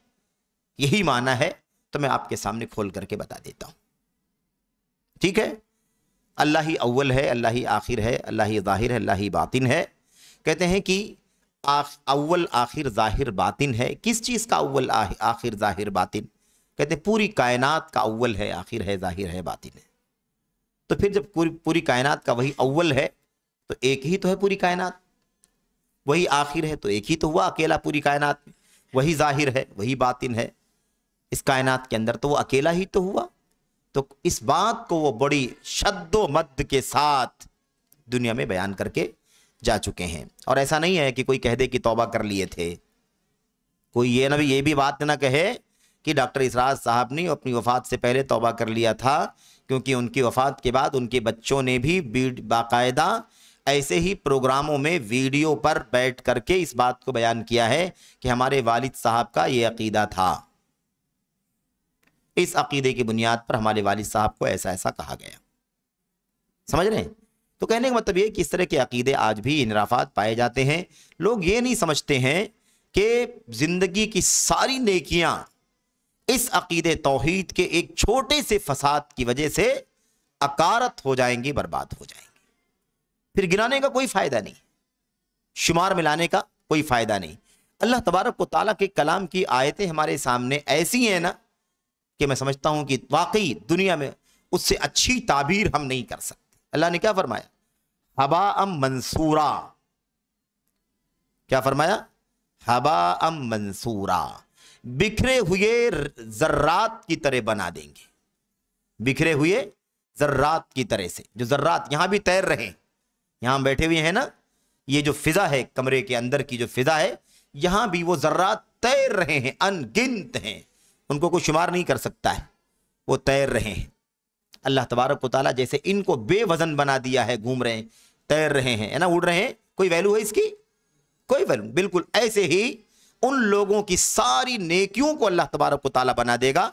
यही माना है तो मैं आपके सामने खोल करके बता देता हूं ठीक है अल्लाह ही अव्वल है अल्लाह ही आखिर है अल्लाह ही ज़ाहिर है अल्लाह ही बातिन है कहते हैं कि अव्वल आखिर ज़ाहिर बातिन है किस चीज़ का अव्वल आखिर ज़ाहिर बातिन कहते हैं पूरी कायनात का अव्वल है आखिर है ज़ाहिर है बातिन है तो फिर जब पूरी पूरी कायनात का वही अव्वल है तो एक ही तो है पूरी कायनात वही आखिर है तो एक ही तो हुआ अकेला पूरी कायनात में वही ज़ाहिर है वही बातिन है इस कायनात के अंदर तो वो अकेला ही तो हुआ तो इस बात को वो बड़ी शद्दो मद के साथ दुनिया में बयान करके जा चुके हैं और ऐसा नहीं है कि कोई कह दे कि तौबा कर लिए थे कोई ये ना भी ये भी बात ना कहे कि डॉक्टर इसराज साहब ने अपनी वफ़ात से पहले तौबा कर लिया था क्योंकि उनकी वफ़ात के बाद उनके बच्चों ने भी बाकायदा ऐसे ही प्रोग्रामों में वीडियो पर बैठ करके इस बात को बयान किया है कि हमारे वालिद साहब का ये अकीदा था इस अकीदे की बुनियाद पर हमारे वालिद साहब को ऐसा ऐसा कहा गया समझ रहे हैं तो कहने का मतलब ये कि इस तरह के अकीदे आज भी इनराफात पाए जाते हैं लोग ये नहीं समझते हैं कि ज़िंदगी की सारी नेकियां इस अक़ीदे तोहहीद के एक छोटे से फसाद की वजह से अकारत हो जाएंगी बर्बाद हो जाएंगी फिर गिनाने का कोई फ़ायदा नहीं शुमार में लाने का कोई फ़ायदा नहीं अल्लाह तबारक को ताला के कलाम की आयतें हमारे सामने ऐसी हैं ना कि मैं समझता हूँ कि वाकई दुनिया में उससे अच्छी ताबीर हम नहीं कर सकते अल्लाह ने क्या फरमाया हबा अम मंसूरा क्या फरमाया हबा अम मंसूरा बिखरे हुए जर्रात की तरह बना देंगे बिखरे हुए जर्रात की तरह से जो जर्रात यहां भी तैर रहे हैं यहां बैठे हुए हैं ना ये जो फिज़ा है कमरे के अंदर की जो फिज़ा है यहां भी वो जर्रात तैर रहे हैं अनगिनत हैं उनको कोई शुमार नहीं कर सकता है वो तैर रहे हैं अल्लाह तबारक ताली जैसे इनको बेवजन बना दिया है घूम रहे हैं तैर रहे हैं है ना उड़ रहे हैं कोई वैल्यू है इसकी कोई वैल्यू बिल्कुल ऐसे ही उन लोगों की सारी नेकियों को अल्लाह तबारक ताली बना देगा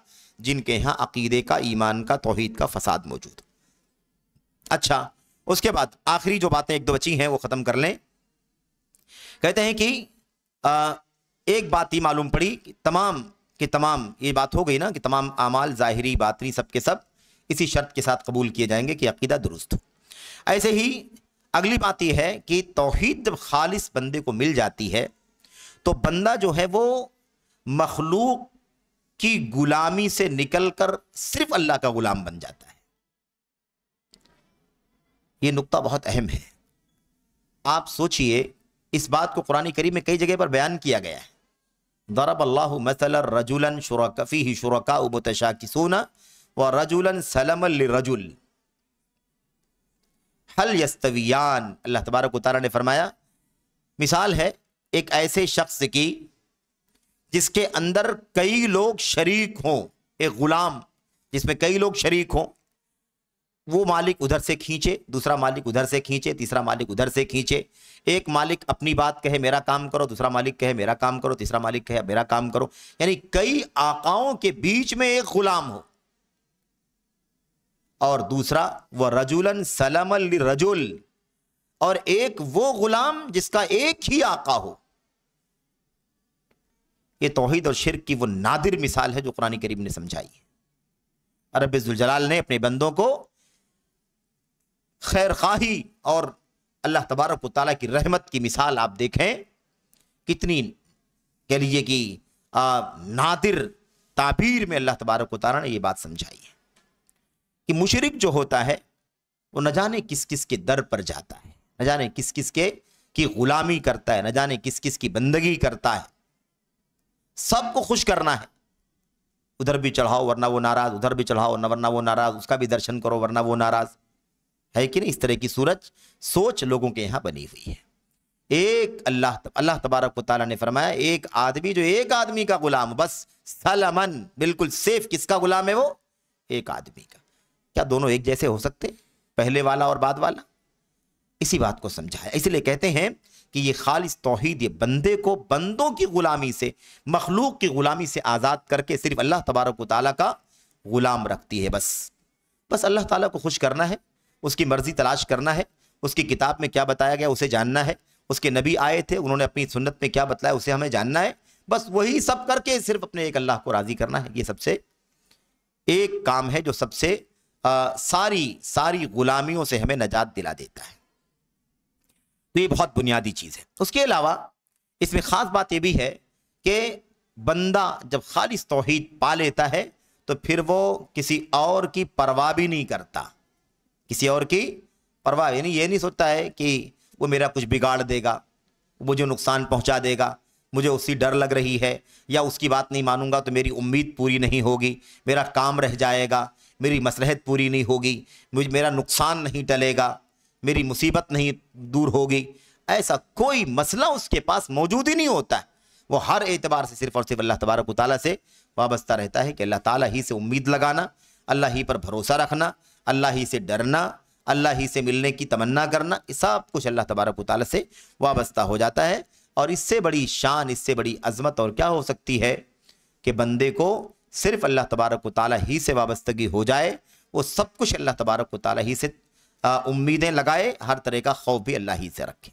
जिनके यहाँ अकीदे का ईमान का तोहहीद का फसाद मौजूद अच्छा उसके बाद आखिरी जो बातें एक दो बची हैं वो ख़त्म कर लें कहते हैं कि आ, एक बात ही मालूम पड़ी कि तमाम कि तमाम ये बात हो गई ना कि तमाम आमाल ज़ाहरी बातरी सब के सब इसी शर्त के साथ कबूल किए जाएंगे कि अकीदा दुरुस्त हो ऐसे ही अगली बात यह है कि तोहद जब खालिस बंदे को मिल जाती है तो बंदा जो है वो मखलूक की गुलामी से निकलकर सिर्फ अल्लाह का गुलाम बन जाता है ये नुकता बहुत अहम है आप सोचिए इस बात को कुरानी करीब में कई जगह पर बयान किया गया है दरब अल्लाह मसल रजुलन शुरकफ़ी ही शुरका उबतशा किसूना व रजुलन सलमल रजुल हल यस्तवियान अल्लाह तबारक तारा ने फरमाया मिसाल है एक ऐसे शख्स की जिसके अंदर कई लोग शरीक हों एक ग़ुलाम जिसमें कई लोग शरीक हों वो मालिक उधर से खींचे दूसरा मालिक उधर से खींचे तीसरा मालिक उधर से खींचे एक मालिक अपनी बात कहे मेरा काम करो दूसरा मालिक कहे मेरा काम करो तीसरा मालिक कहे मेरा काम करो यानी कई आकाओं के बीच में एक गुलाम हो और दूसरा वह रजुलन सलम रजुल और एक वो गुलाम जिसका एक ही आका हो ये तोहहीद और शिरक की वो नादिर मिसाल है जो कुरानी करीम ने समझाई है अरब जलाल ने अपने बंदों को खैर खाही और अल्लाह तबारक ताली की रहमत की मिसाल आप देखें कितनी कह लीजिए कि नादिर ताबीर में अल्लाह तबारक तारा ने यह बात समझाई है कि मुशरक जो होता है वो न जाने किस किस के दर पर जाता है न जाने किस किस के की गुलामी करता है न जाने किस किस की बंदगी करता है सबको खुश करना है उधर भी चढ़ाओ वरना वो नाराज उधर भी चढ़ाओ वरना वो नाराज उसका भी दर्शन करो वरना वो नाराज़ है कि नहीं इस तरह की सूरज सोच लोगों के यहाँ बनी हुई है एक अल्लाह अल्लाह तबारक तला ने फरमाया एक आदमी जो एक आदमी का गुलाम बस सलमन बिल्कुल सेफ किसका गुलाम है वो एक आदमी का क्या दोनों एक जैसे हो सकते पहले वाला और बाद वाला इसी बात को समझाया इसलिए कहते हैं कि ये खालिस तोहहीद ये बंदे को बंदों की गुलामी से मखलूक की गुलामी से आज़ाद करके सिर्फ अल्लाह तबारक ताली का गुलाम रखती है बस बस अल्लाह ताली को खुश करना है उसकी मर्ज़ी तलाश करना है उसकी किताब में क्या बताया गया उसे जानना है उसके नबी आए थे उन्होंने अपनी सुन्नत में क्या बताया उसे हमें जानना है बस वही सब करके सिर्फ अपने एक अल्लाह को राज़ी करना है ये सबसे एक काम है जो सबसे आ, सारी सारी गुलामियों से हमें नजात दिला देता है तो ये बहुत बुनियादी चीज़ है उसके अलावा इसमें ख़ास बात यह भी है कि बंदा जब खालिश तोहहीद पा लेता है तो फिर वो किसी और की परवाह भी नहीं करता किसी और की परवाह यानी ये नहीं सोचता है कि वो मेरा कुछ बिगाड़ देगा मुझे नुकसान पहुंचा देगा मुझे उसकी डर लग रही है या उसकी बात नहीं मानूंगा तो मेरी उम्मीद पूरी नहीं होगी मेरा काम रह जाएगा मेरी मसलहत पूरी नहीं होगी मुझे मेरा नुकसान नहीं टलेगा मेरी मुसीबत नहीं दूर होगी ऐसा कोई मसला उसके पास मौजूद ही नहीं होता है वो हर एतबार से सिर्फ और सिर्फ अल्लाह तबारक ताली से वाबस्ता रहता है कि अल्लाह ताली ही से उम्मीद लगाना अल्लाह ही पर भरोसा रखना अल्लाह ही से डरना अल्लाह ही से मिलने की तमन्ना करना ये सब कुछ अल्लाह तबारक ताल से वाबस्ता हो जाता है और इससे बड़ी शान इससे बड़ी अजमत और क्या हो सकती है कि बंदे को सिर्फ अल्लाह तबारक ताली ही से वाबस्तगी हो जाए वो सब कुछ अल्लाह तबारक ताली ही से उम्मीदें लगाए हर तरह का खौफ भी अल्लाह ही से रखे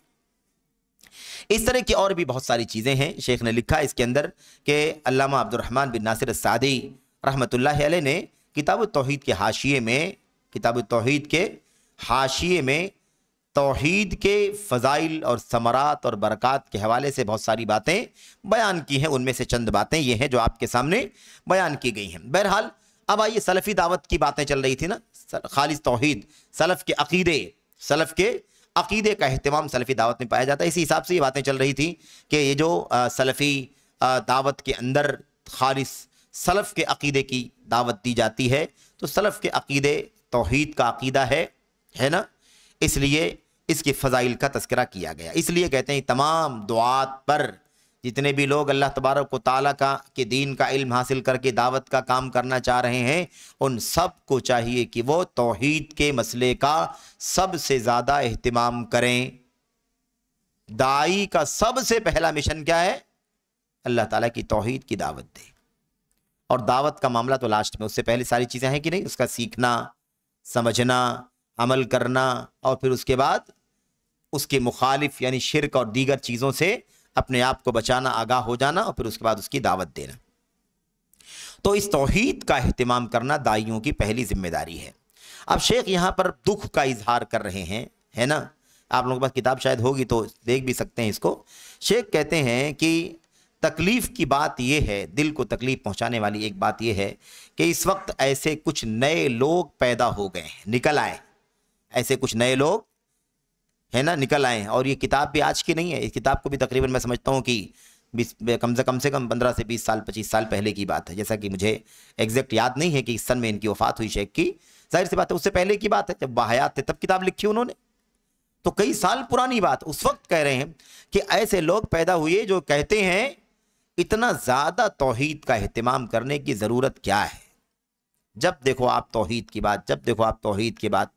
इस तरह की और भी बहुत सारी चीज़ें हैं शेख ने लिखा इसके अंदर कि अल्लामा अब्दुलरहमान बिन नासिर सादी रहमतुल्लाह अलैह ने किताब तोहहीद के हाशिए में किताब तोहद के हाशिए में तोहद के फाइल और समरात और बरक़ात के हवाले से बहुत सारी बातें बयान की हैं उनमें से चंद बातें ये हैं जो आपके सामने बयान की गई हैं बहरहाल अब आइए सलफ़ी दावत की बातें चल रही थी ना खालिज तोहद सलफ़ के अकीदे सलफ़ के अकीदे का अहतमाम सलफ़ी दावत में पाया जाता है इसी हिसाब से ये बातें चल रही थी कि ये जो सलफ़ी दावत के अंदर खालिज सलफ़ के अकीदे की दावत दी जाती है तो सलफ़ के अकीदे तोहद का अकीदा है है ना इसलिए इसके फ़ज़ाइल का तस्करा किया गया इसलिए कहते हैं तमाम दुआत पर जितने भी लोग अल्लाह तबारक को ताली का के दीन का इल्म हासिल करके दावत का काम करना चाह रहे हैं उन सब को चाहिए कि वो तोहद के मसले का सबसे ज़्यादा अहतमाम करें दाई का सबसे पहला मिशन क्या है अल्लाह ताला की तोहद की दावत दे और दावत का मामला तो लास्ट में उससे पहले सारी चीज़ें हैं कि नहीं उसका सीखना समझना अमल करना और फिर उसके बाद उसके मुखालिफ यानी शिरक और दीगर चीज़ों से अपने आप को बचाना आगाह हो जाना और फिर उसके बाद उसकी दावत देना तो इस तोहहीद का अहतमाम करना दाइयों की पहली जिम्मेदारी है अब शेख यहाँ पर दुख का इजहार कर रहे हैं है ना आप लोगों के पास किताब शायद होगी तो देख भी सकते हैं इसको शेख कहते हैं कि तकलीफ़ की बात यह है दिल को तकलीफ़ पहुंचाने वाली एक बात यह है कि इस वक्त ऐसे कुछ नए लोग पैदा हो गए हैं निकल आए ऐसे कुछ नए लोग है ना निकल आए और ये किताब भी आज की नहीं है इस किताब को भी तकरीबन मैं समझता हूँ कि बीस कम से कम से कम पंद्रह से बीस साल पच्चीस साल पहले की बात है जैसा कि मुझे एग्जैक्ट याद नहीं है कि इस सन में इनकी वफात हुई शेख की जाहिर सी बात है उससे पहले की बात है जब बाहयात थे तब किताब लिखी उन्होंने तो कई साल पुरानी बात उस वक्त कह रहे हैं कि ऐसे लोग पैदा हुए जो कहते हैं इतना ज़्यादा तोहहीद का अहतमाम करने की ज़रूरत क्या है जब देखो आप तोहहीद की बात जब देखो आप तोहहीद की बात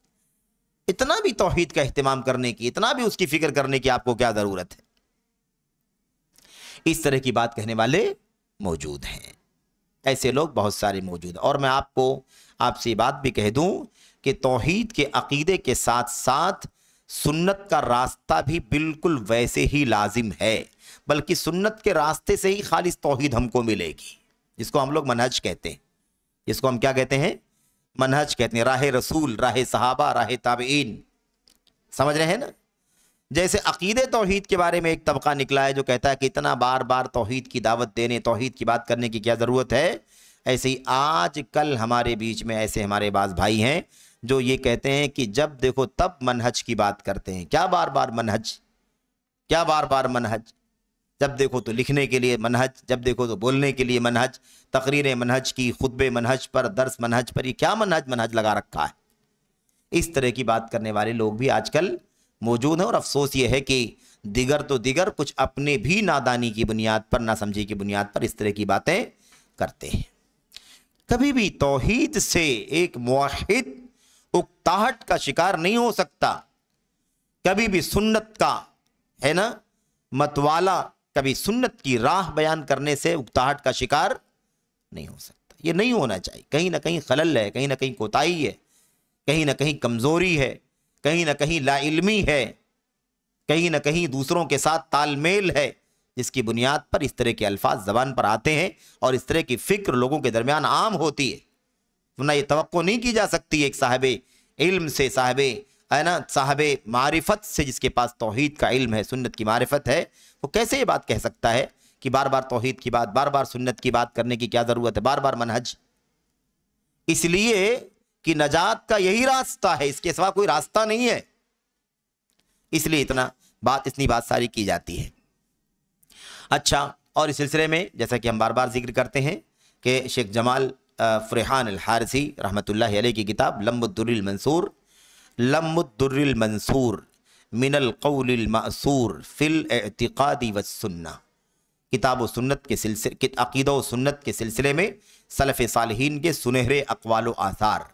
इतना भी तोहहीद का अहतमाम करने की इतना भी उसकी फिक्र करने की आपको क्या ज़रूरत है इस तरह की बात कहने वाले मौजूद हैं ऐसे लोग बहुत सारे मौजूद हैं और मैं आपको आपसे बात भी कह दूं कि तोहहीद के अकीदे के साथ साथ सुन्नत का रास्ता भी बिल्कुल वैसे ही लाजिम है बल्कि सुन्नत के रास्ते से ही खालिस तोहिद हमको मिलेगी जिसको हम लोग मनहज कहते हैं जिसको हम क्या कहते हैं मनहज कहते हैं राह रसूल राह सहाबा राह ताबेन समझ रहे हैं ना जैसे अकीद तोहहीद के बारे में एक तबका निकला है जो कहता है कि इतना बार बार तोहहीद की दावत देने तोहहीद की बात करने की क्या ज़रूरत है ऐसे ही आज कल हमारे बीच में ऐसे हमारे बाज भाई हैं जो ये कहते हैं कि जब देखो तब मनहज की बात करते हैं क्या बार बार मनहज क्या बार बार मनहज जब देखो तो लिखने के लिए मनहज जब देखो तो बोलने के लिए मनहज तकरीर मनहज की खुतब मनहज पर दर्स मनहज पर ये क्या मनहज मनहज लगा रखा है इस तरह की बात करने वाले लोग भी आजकल मौजूद हैं और अफसोस ये है कि दिगर तो दिगर कुछ अपने भी नादानी की बुनियाद पर ना समझी की बुनियाद पर इस तरह की बातें करते हैं कभी भी तोहीद से एक मुहिद उकताहट का शिकार नहीं हो सकता कभी भी सुन्नत का है ना मतवाला कभी सुन्नत की राह बयान करने से उकताहट का शिकार नहीं हो सकता ये नहीं होना चाहिए कहीं ना कहीं खलल है कहीं ना कहीं कोताही है कहीं ना कहीं कमज़ोरी है कहीं ना कहीं लाइलमी है कहीं ना कहीं दूसरों के साथ तालमेल है जिसकी बुनियाद पर इस तरह के अल्फाज ज़बान पर आते हैं और इस तरह की फ़िक्र लोगों के दरमियान आम होती है वरना ये तो नहीं की जा सकती एक साहब इल्म से साहब है ना साहब मारिफत से जिसके पास तोहद का इल्म है सुन्नत की मारिफत है वो कैसे ये बात कह सकता है कि बार बार तोहहीद की बात बार बार सुन्नत की बात करने की क्या ज़रूरत है बार बार मनहज इसलिए कि नजात का यही रास्ता है इसके सिवा कोई रास्ता नहीं है इसलिए इतना बात इतनी बात सारी की जाती है अच्छा और इस सिलसिले में जैसा कि हम बार बार जिक्र करते हैं कि शेख जमाल अल हारसी रहमत ला की किताब मंसूर लम्बुद्दुर्रिल मंसूर मिनल कौलिल मासूर फ़िल एतिकादी व सुन्ना किताब सुन्नत के सिलसिले अकीद व सुन्नत के सिलसिले में सलफ़ सालहीन के सुनहरे अकवाल आसार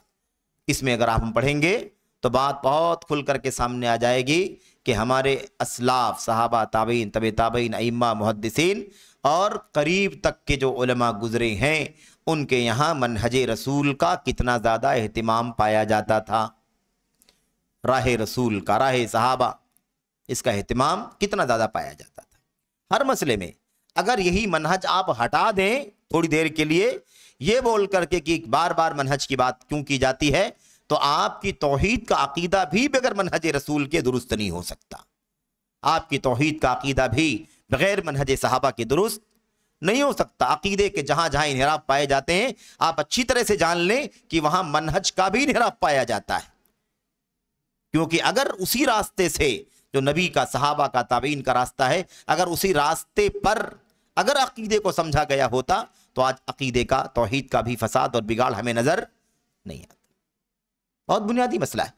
इसमें अगर आप हम पढ़ेंगे तो बात बहुत खुल करके सामने आ जाएगी कि हमारे असलाफ सहाबा ताबीन तब ताबीन अम्मा मुहदसिन और करीब तक के जो उलमा गुज़रे हैं उनके यहाँ मनहज रसूल का कितना ज़्यादा अहतमाम पाया जाता था राह रसूल का राह सहाबा इसका अहतमाम कितना ज़्यादा पाया जाता था हर मसले में अगर यही मनहज आप हटा दें थोड़ी देर के लिए ये बोल करके कि बार बार मनहज की बात क्यों की जाती है तो आपकी तोहहीद का अकीदा भी बगैर मनहज रसूल के दुरुस्त नहीं हो सकता आपकी तोहहीद का अकीदा भी बगैर मनहज साहबा के दुरुस्त नहीं हो सकता अकीदे के जहाँ जहाँ इनहराफ पाए जाते हैं आप अच्छी तरह से जान लें कि वहाँ मनहज का भी इनहराफ पाया जाता है क्योंकि अगर उसी रास्ते से जो नबी का सहाबा का ताबीन का रास्ता है अगर उसी रास्ते पर अगर अकीदे को समझा गया होता तो आज अकीदे का तोहहीद का भी फसाद और बिगाड़ हमें नज़र नहीं आता बहुत बुनियादी मसला है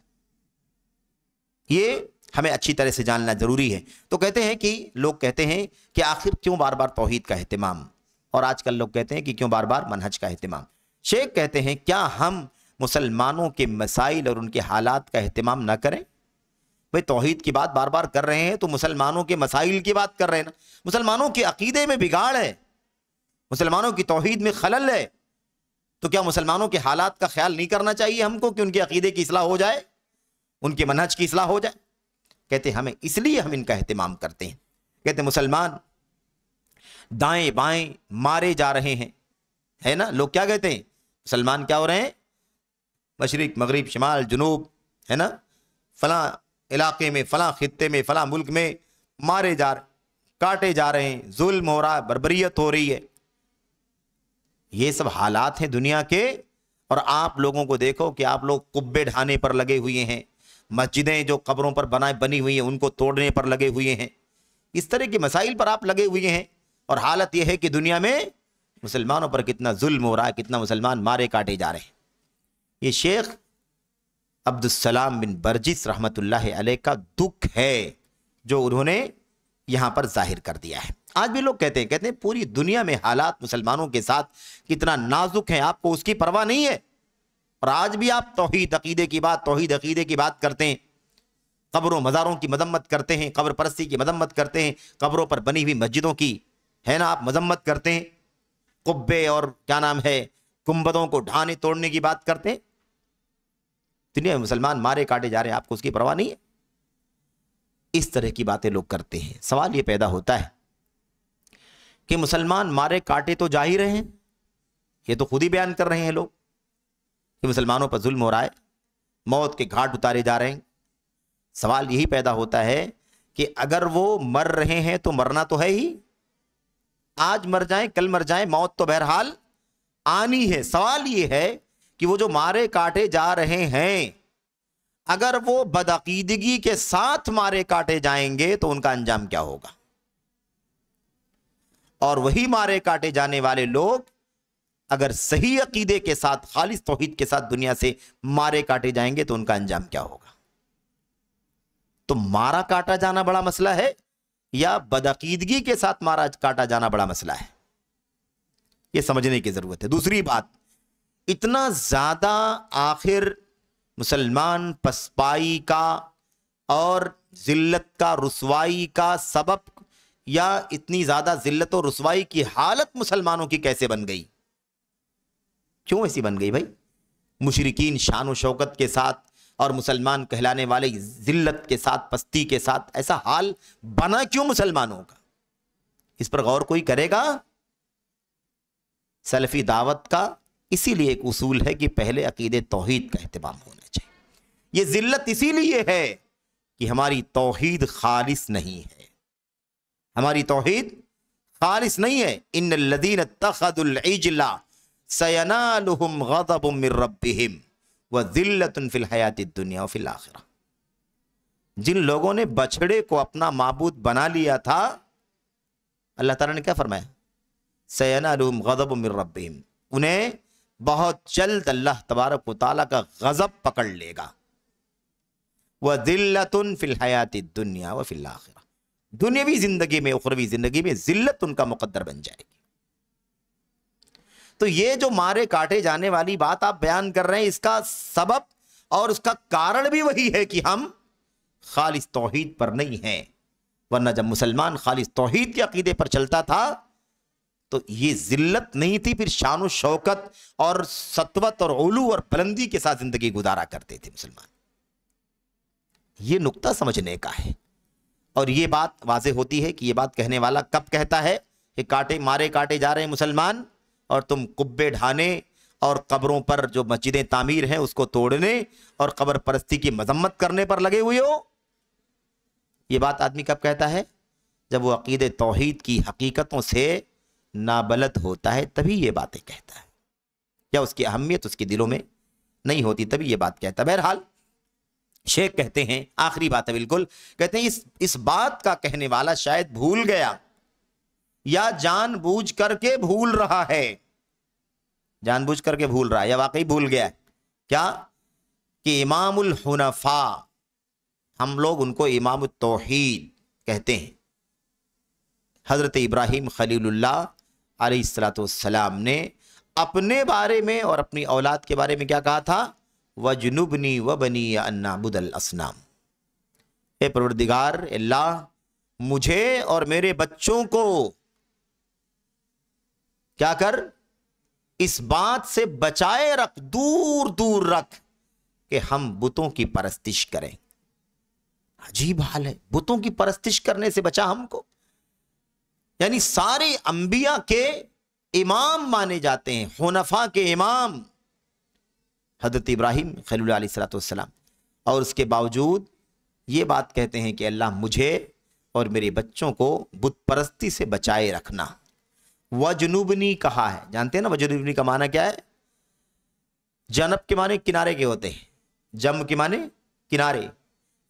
ये हमें अच्छी तरह से जानना ज़रूरी है तो कहते हैं कि लोग कहते हैं कि आखिर क्यों बार बार तोहहीद का अहतमाम और आजकल लोग कहते हैं कि क्यों बार बार मनहज का अहतमाम शेख कहते हैं क्या हम मुसलमानों के मसाइल और उनके हालात का अहतमाम ना करें भाई तोहहीद की बात बार बार कर रहे हैं तो मुसलमानों के मसाइल की बात कर रहे हैं ना मुसलमानों के अकीदे में बिगाड़ है मुसलमानों की तोहहीद में खलल है तो क्या मुसलमानों के हालात का ख्याल नहीं करना चाहिए हमको कि उनके अकीदे की असलाह हो जाए उनके मनहज की असलाह हो जाए कहते हमें इसलिए हम इनका अहतमाम करते हैं कहते मुसलमान दाएं बाएं मारे जा रहे हैं है ना लोग क्या कहते हैं मुसलमान क्या हो रहे हैं मशरक मगरब शमाल जनूब है ना फ़लाँ इलाके में फ़लाँ ख़त्े में फ़लाँ मुल्क में मारे जा काटे जा रहे हैं जुल्म हो रहा है बरबरीत हो रही है ये सब हालात हैं दुनिया के और आप लोगों को देखो कि आप लोग कुब्बे ढाने पर लगे हुए हैं मस्जिदें जो कब्रों पर बनाए बनी हुई हैं उनको तोड़ने पर लगे हुए हैं इस तरह के मसाइल पर आप लगे हुए हैं और हालत यह है कि दुनिया में मुसलमानों पर कितना जुल्म हो रहा है कितना मुसलमान मारे काटे जा रहे हैं ये शेख अब्दुलसलाम बिन बर्जिस रहमत आल का दुख है जो उन्होंने यहाँ पर जाहिर कर दिया है आज भी लोग कहते हैं कहते हैं पूरी दुनिया में हालात मुसलमानों के साथ कितना नाजुक है आपको उसकी परवाह नहीं है और आज भी आप तोहद अकीदे की बात तोहद अकीदे की बात करते हैं कब्रों मज़ारों की मजम्मत करते हैं कब्र परस्ती की मजम्मत करते हैं कब्रों पर बनी हुई मस्जिदों की है ना आप मजम्मत करते हैं कुब्बे और क्या नाम है कुंबदों को ढाने तोड़ने की बात करते हैं दुनिया में मुसलमान मारे काटे जा रहे हैं आपको उसकी परवाह नहीं है इस तरह की बातें लोग करते हैं सवाल ये पैदा होता है कि मुसलमान मारे काटे तो जा ही रहे हैं ये तो खुद ही बयान कर रहे हैं लोग कि मुसलमानों पर जुल्म हो रहा है मौत के घाट उतारे जा रहे हैं सवाल यही पैदा होता है कि अगर वो मर रहे हैं तो मरना तो है ही आज मर जाए कल मर जाए मौत तो बहरहाल आनी है सवाल ये है कि वो जो मारे काटे जा रहे हैं अगर वो बदअकीदगी के साथ मारे काटे जाएंगे तो उनका अंजाम क्या होगा और वही मारे काटे जाने वाले लोग अगर सही अकीदे के साथ खालिश तोहिद के साथ दुनिया से मारे काटे जाएंगे तो उनका अंजाम क्या होगा तो मारा काटा जाना बड़ा मसला है या बदअकीदगी के साथ मारा काटा जाना बड़ा मसला है यह समझने की जरूरत है दूसरी बात इतना ज़्यादा आखिर मुसलमान पसपाई का और ज़िल्लत का रसवाई का सबब या इतनी ज़्यादा ज़िल्लत और रसवाई की हालत मुसलमानों की कैसे बन गई क्यों ऐसी बन गई भाई मुशरकिन शान व शौकत के साथ और मुसलमान कहलाने वाले ज़िल्लत के साथ पस्ती के साथ ऐसा हाल बना क्यों मुसलमानों का इस पर गौर कोई करेगा सलफ़ी दावत का इसीलिए एक उसूल है कि पहले अकीद तोहहीद का अहतमाम होना चाहिए ये ज़िल्लत इसीलिए है कि हमारी तोहहीद खालिश नहीं है हमारी तोहहीद खालिश नहीं है इन लदीन तखदुलजला सयनालहम गदबम व ज़िल्लत फ़िलहयात दुनिया फ़िल आखिर जिन लोगों ने बछड़े को अपना मबूद बना लिया था अल्लाह ताला ने क्या फरमाया सैन गदब मिर उन्हें बहुत जल्द अल्लाह तबारक वाली का गज़ब पकड़ लेगा वह फिल फ़िलहयात दुनिया व फिल आखिर दुनियावी ज़िंदगी में उखरवी ज़िंदगी में ज़िल्लत उनका मुकद्दर बन जाएगी तो ये जो मारे काटे जाने वाली बात आप बयान कर रहे हैं इसका सबब और उसका कारण भी वही है कि हम खालिस तोहहीद पर नहीं हैं वरना जब मुसलमान खालिस तोहहीद के अकीदे पर चलता था तो ये जिल्लत नहीं थी फिर शान शौकत और सतवत और ओलू और बुलंदी के साथ जिंदगी गुजारा करते थे मुसलमान ये नुक्ता समझने का है और ये बात वाजे होती है कि ये बात कहने वाला कब कहता है कि काटे मारे काटे जा रहे हैं मुसलमान और तुम कुब्बे ढाने और कब्रों पर जो मस्जिदें तामीर हैं उसको तोड़ने और कब्र परस्ती की मजम्मत करने पर लगे हुए हो ये बात आदमी कब कहता है जब वो अकीद तोहद की हकीकतों से नाबलत होता है तभी ये बातें कहता है या उसकी अहमियत उसके दिलों में नहीं होती तभी ये बात कहता है बहरहाल शेख कहते हैं आखिरी बात है बिल्कुल कहते हैं इस इस बात का कहने वाला शायद भूल गया या जान बूझ करके भूल रहा है जानबूझ करके भूल रहा है या वाकई भूल गया क्या कि इमाम हुनफा हम लोग उनको इमाम तोहीद कहते हैं हज़रत इब्राहिम खलीलुल्लाह सलाम ने अपने बारे में और अपनी औलाद के बारे में क्या कहा था व जुनूबनी व बनी असनाम ए परवरदिगार अल्लाह मुझे और मेरे बच्चों को क्या कर इस बात से बचाए रख दूर दूर रख कि हम बुतों की परस्तिश करें अजीब हाल है बुतों की परस्तिश करने से बचा हमको यानी सारे अंबिया के इमाम माने जाते हैं होनफा के इमाम हजरत इब्राहिम खलील सलाम और उसके बावजूद ये बात कहते हैं कि अल्लाह मुझे और मेरे बच्चों को बुत परस्ती से बचाए रखना वजनूबनी कहा है जानते हैं ना वजनूबनी का माना क्या है जनब के माने किनारे के होते हैं जम के माने किनारे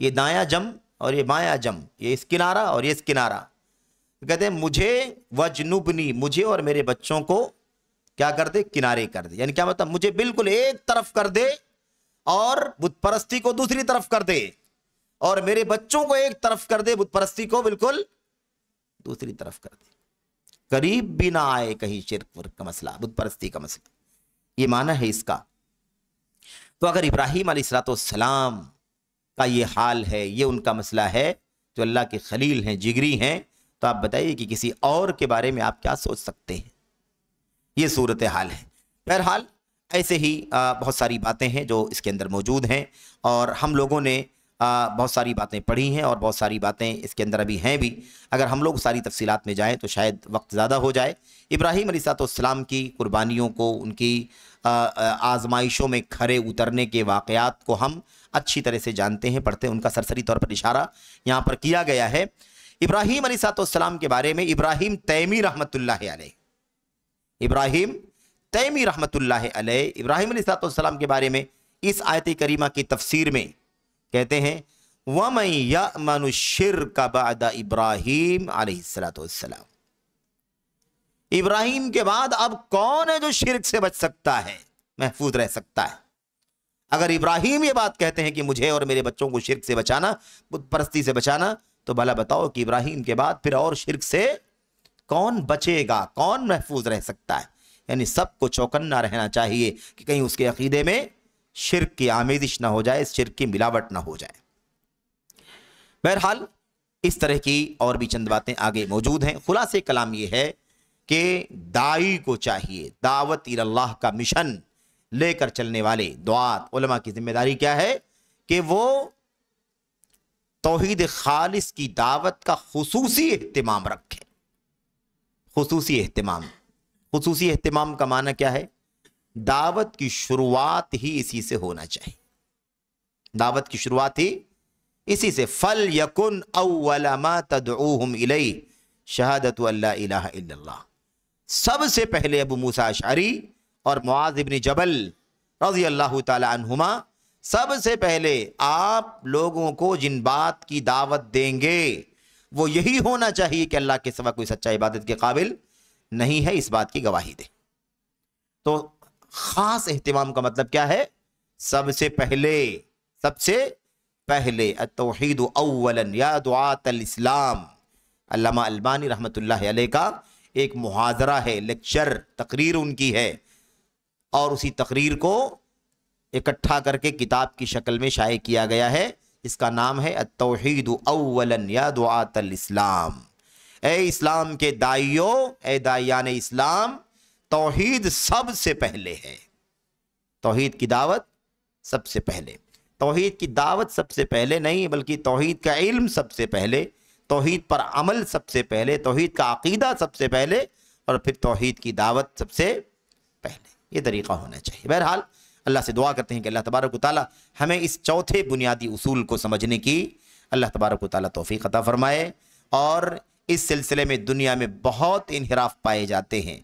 ये दाया जम और ये बाया जम ये इस किनारा और ये इस किनारा कहते हैं मुझे व मुझे और मेरे बच्चों को क्या कर दे किनारे कर दे यानी क्या मतलब मुझे बिल्कुल एक तरफ कर दे और बुतपरस्ती को दूसरी तरफ कर दे और मेरे बच्चों को एक तरफ कर दे बुतपरस्ती को बिल्कुल दूसरी तरफ कर दे करीब भी ना आए कहीं शिरक का मसला बुतपरस्ती का मसला ये माना है इसका तो अगर इब्राहिम सलाम का ये हाल है ये उनका मसला है जो अल्लाह के खलील हैं जिगरी हैं तो आप बताइए कि किसी और के बारे में आप क्या सोच सकते हैं ये सूरत हाल है बहरहाल ऐसे ही बहुत सारी बातें हैं जो इसके अंदर मौजूद हैं और हम लोगों ने बहुत सारी बातें पढ़ी हैं और बहुत सारी बातें इसके अंदर अभी हैं भी अगर हम लोग सारी तफसीत में जाएँ तो शायद वक्त ज़्यादा हो जाए इब्राहिम अलीसलाम की कुर्बानियों को उनकी आजमाइशों में खड़े उतरने के वाक़ात को हम अच्छी तरह से जानते हैं पढ़ते हैं उनका सरसरी तौर पर इशारा यहाँ पर किया गया है इब्राहिम अलीसलाम के बारे में इब्राहिम तैमी रहमत इब्राहिम तैमी रहमत इब्राहिम अलीसलाम के बारे में इस आयत करीमा की तफसीर में कहते हैं वमई का इब्राहिम अलीसलाम इब्राहिम के बाद अब कौन है जो शिरक से बच सकता है महफूज रह सकता है अगर इब्राहिम ये बात कहते हैं कि मुझे और मेरे बच्चों को शिरक से बचाना बुद्ध परस्ती से बचाना तो भला बताओ कि इब्राहिम के बाद फिर और शिरक से कौन बचेगा कौन महफूज रह सकता है यानी सबको चौकन्ना रहना चाहिए कि कहीं उसके अकीदे में शिरक की आमेजिश ना हो जाए शिरक की मिलावट ना हो जाए बहरहाल इस तरह की और भी चंद बातें आगे मौजूद हैं खुलासे कलाम ये है कि दाई को चाहिए दावत अल्लाह का मिशन लेकर चलने वाले दुआत उलमा की जिम्मेदारी क्या है कि वो तोहद खालिस की दावत का खसूस अहतमाम रखें खसूस अहतमाम खसूस अहतमाम का माना क्या है दावत की शुरुआत ही इसी से होना चाहिए दावत की शुरुआत ही इसी से फल यकुन अवलमा तदम इलई शहादत सबसे पहले अबू मूसा शारी और मुआज इबन जबल रजी अल्लाह तुमा सबसे पहले आप लोगों को जिन बात की दावत देंगे वो यही होना चाहिए कि अल्लाह के सिवा कोई सच्चा इबादत के काबिल नहीं है इस बात की गवाही दे तो खास अहतमाम का मतलब क्या है सबसे पहले सबसे पहले तोहद अवलन या इस्लाम अल्लामा अलबानी रहमतुल्लाह अलैह का एक मुहाजरा है लेक्चर तकरीर उनकी है और उसी तकरीर को इकट्ठा करके किताब की शक्ल में शाये किया गया है इसका नाम है तोहीद अवलन या दुआतल इस्लाम ए इस्लाम के दाइयों ए दाइयान इस्लाम तोहीद सबसे पहले है तोहीद की दावत सबसे पहले तोहीद की दावत सबसे पहले नहीं बल्कि तोहद का इल्म सबसे पहले तोहीद पर अमल सबसे पहले तोहीद का अकीदा सबसे पहले और फिर तोहद की दावत सबसे पहले ये तरीक़ा होना चाहिए बहरहाल अल्लाह से दुआ करते हैं कि अल्लाह तबारक ताली हमें इस चौथे बुनियादी उसूल को समझने की अल्लाह तबारक ताली तोफ़ी अता फ़रमाए और इस सिलसिले में दुनिया में बहुत इनहराफ पाए जाते हैं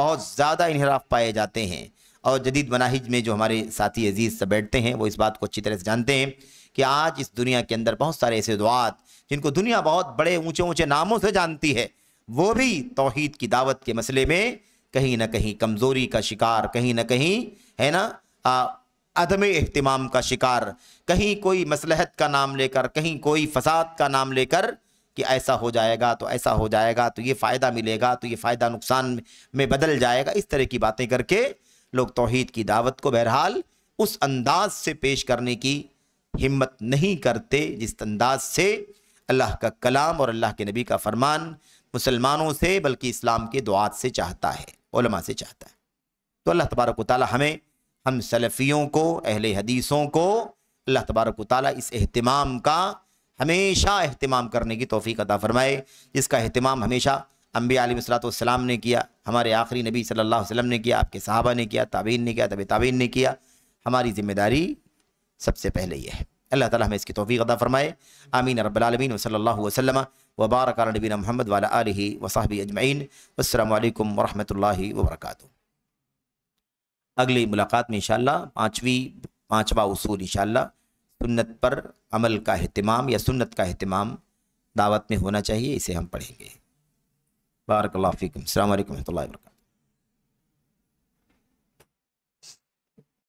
बहुत ज़्यादा इनहराफ पाए जाते हैं और जदीद मनाहिज में जो हमारे साथी अजीज़ से बैठते हैं वो इस बात को अच्छी तरह से जानते हैं कि आज इस दुनिया के अंदर बहुत सारे ऐसे दुआत जिनको दुनिया बहुत बड़े ऊंचे ऊंचे नामों से जानती है वो भी तोहहीद की दावत के मसले में कहीं ना कहीं कमज़ोरी का शिकार कहीं ना कहीं है ना अदम अहतमाम का शिकार कहीं कोई मसलहत का नाम लेकर कहीं कोई फसाद का नाम लेकर कि ऐसा हो जाएगा तो ऐसा हो जाएगा तो ये फ़ायदा मिलेगा तो ये फ़ायदा नुकसान में बदल जाएगा इस तरह की बातें करके लोग तोहद की दावत को बहरहाल उस अंदाज से पेश करने की हिम्मत नहीं करते जिस अंदाज से अल्लाह का कलाम और अल्लाह के नबी का फरमान मुसलमानों से बल्कि इस्लाम के दुआत से चाहता है से चाहता है तो अल्लाह तबारक ताली हमें हम सलफ़ियों को अहल हदीसों को अल्लाह तबारक ताली इस अहतमाम का हमेशा अहतमाम करने की तोफ़ी अदा फ़रमाए इसका अहतमाम हमेशा अम्बी आलमसलाम ने किया हमारे आखिरी नबी सल्लल्लाहु अलैहि वसल्लम ने किया आपके साहबा ने किया ताबीन ने किया तब ताबीन ने किया हमारी ज़िम्मेदारी सबसे पहले ये है अल्लाह ताला हमें इसकी तोफ़ी अदा फ़रमाए आमीन रबालमीन वसल्ला वसलम वबारक नबीन महमद वाला आलि वसाहबी अजमैन असल वरहमल वर्का अगली मुलाकात में इंशाल्लाह पाँचवीं पाँचवा उसूल इंशाल्लाह सुन्नत पर अमल का अहतमाम या सुन्नत का अहतमाम दावत में होना चाहिए इसे हम पढ़ेंगे बारकल्ला फ़ीकम अल्लाम वरहमल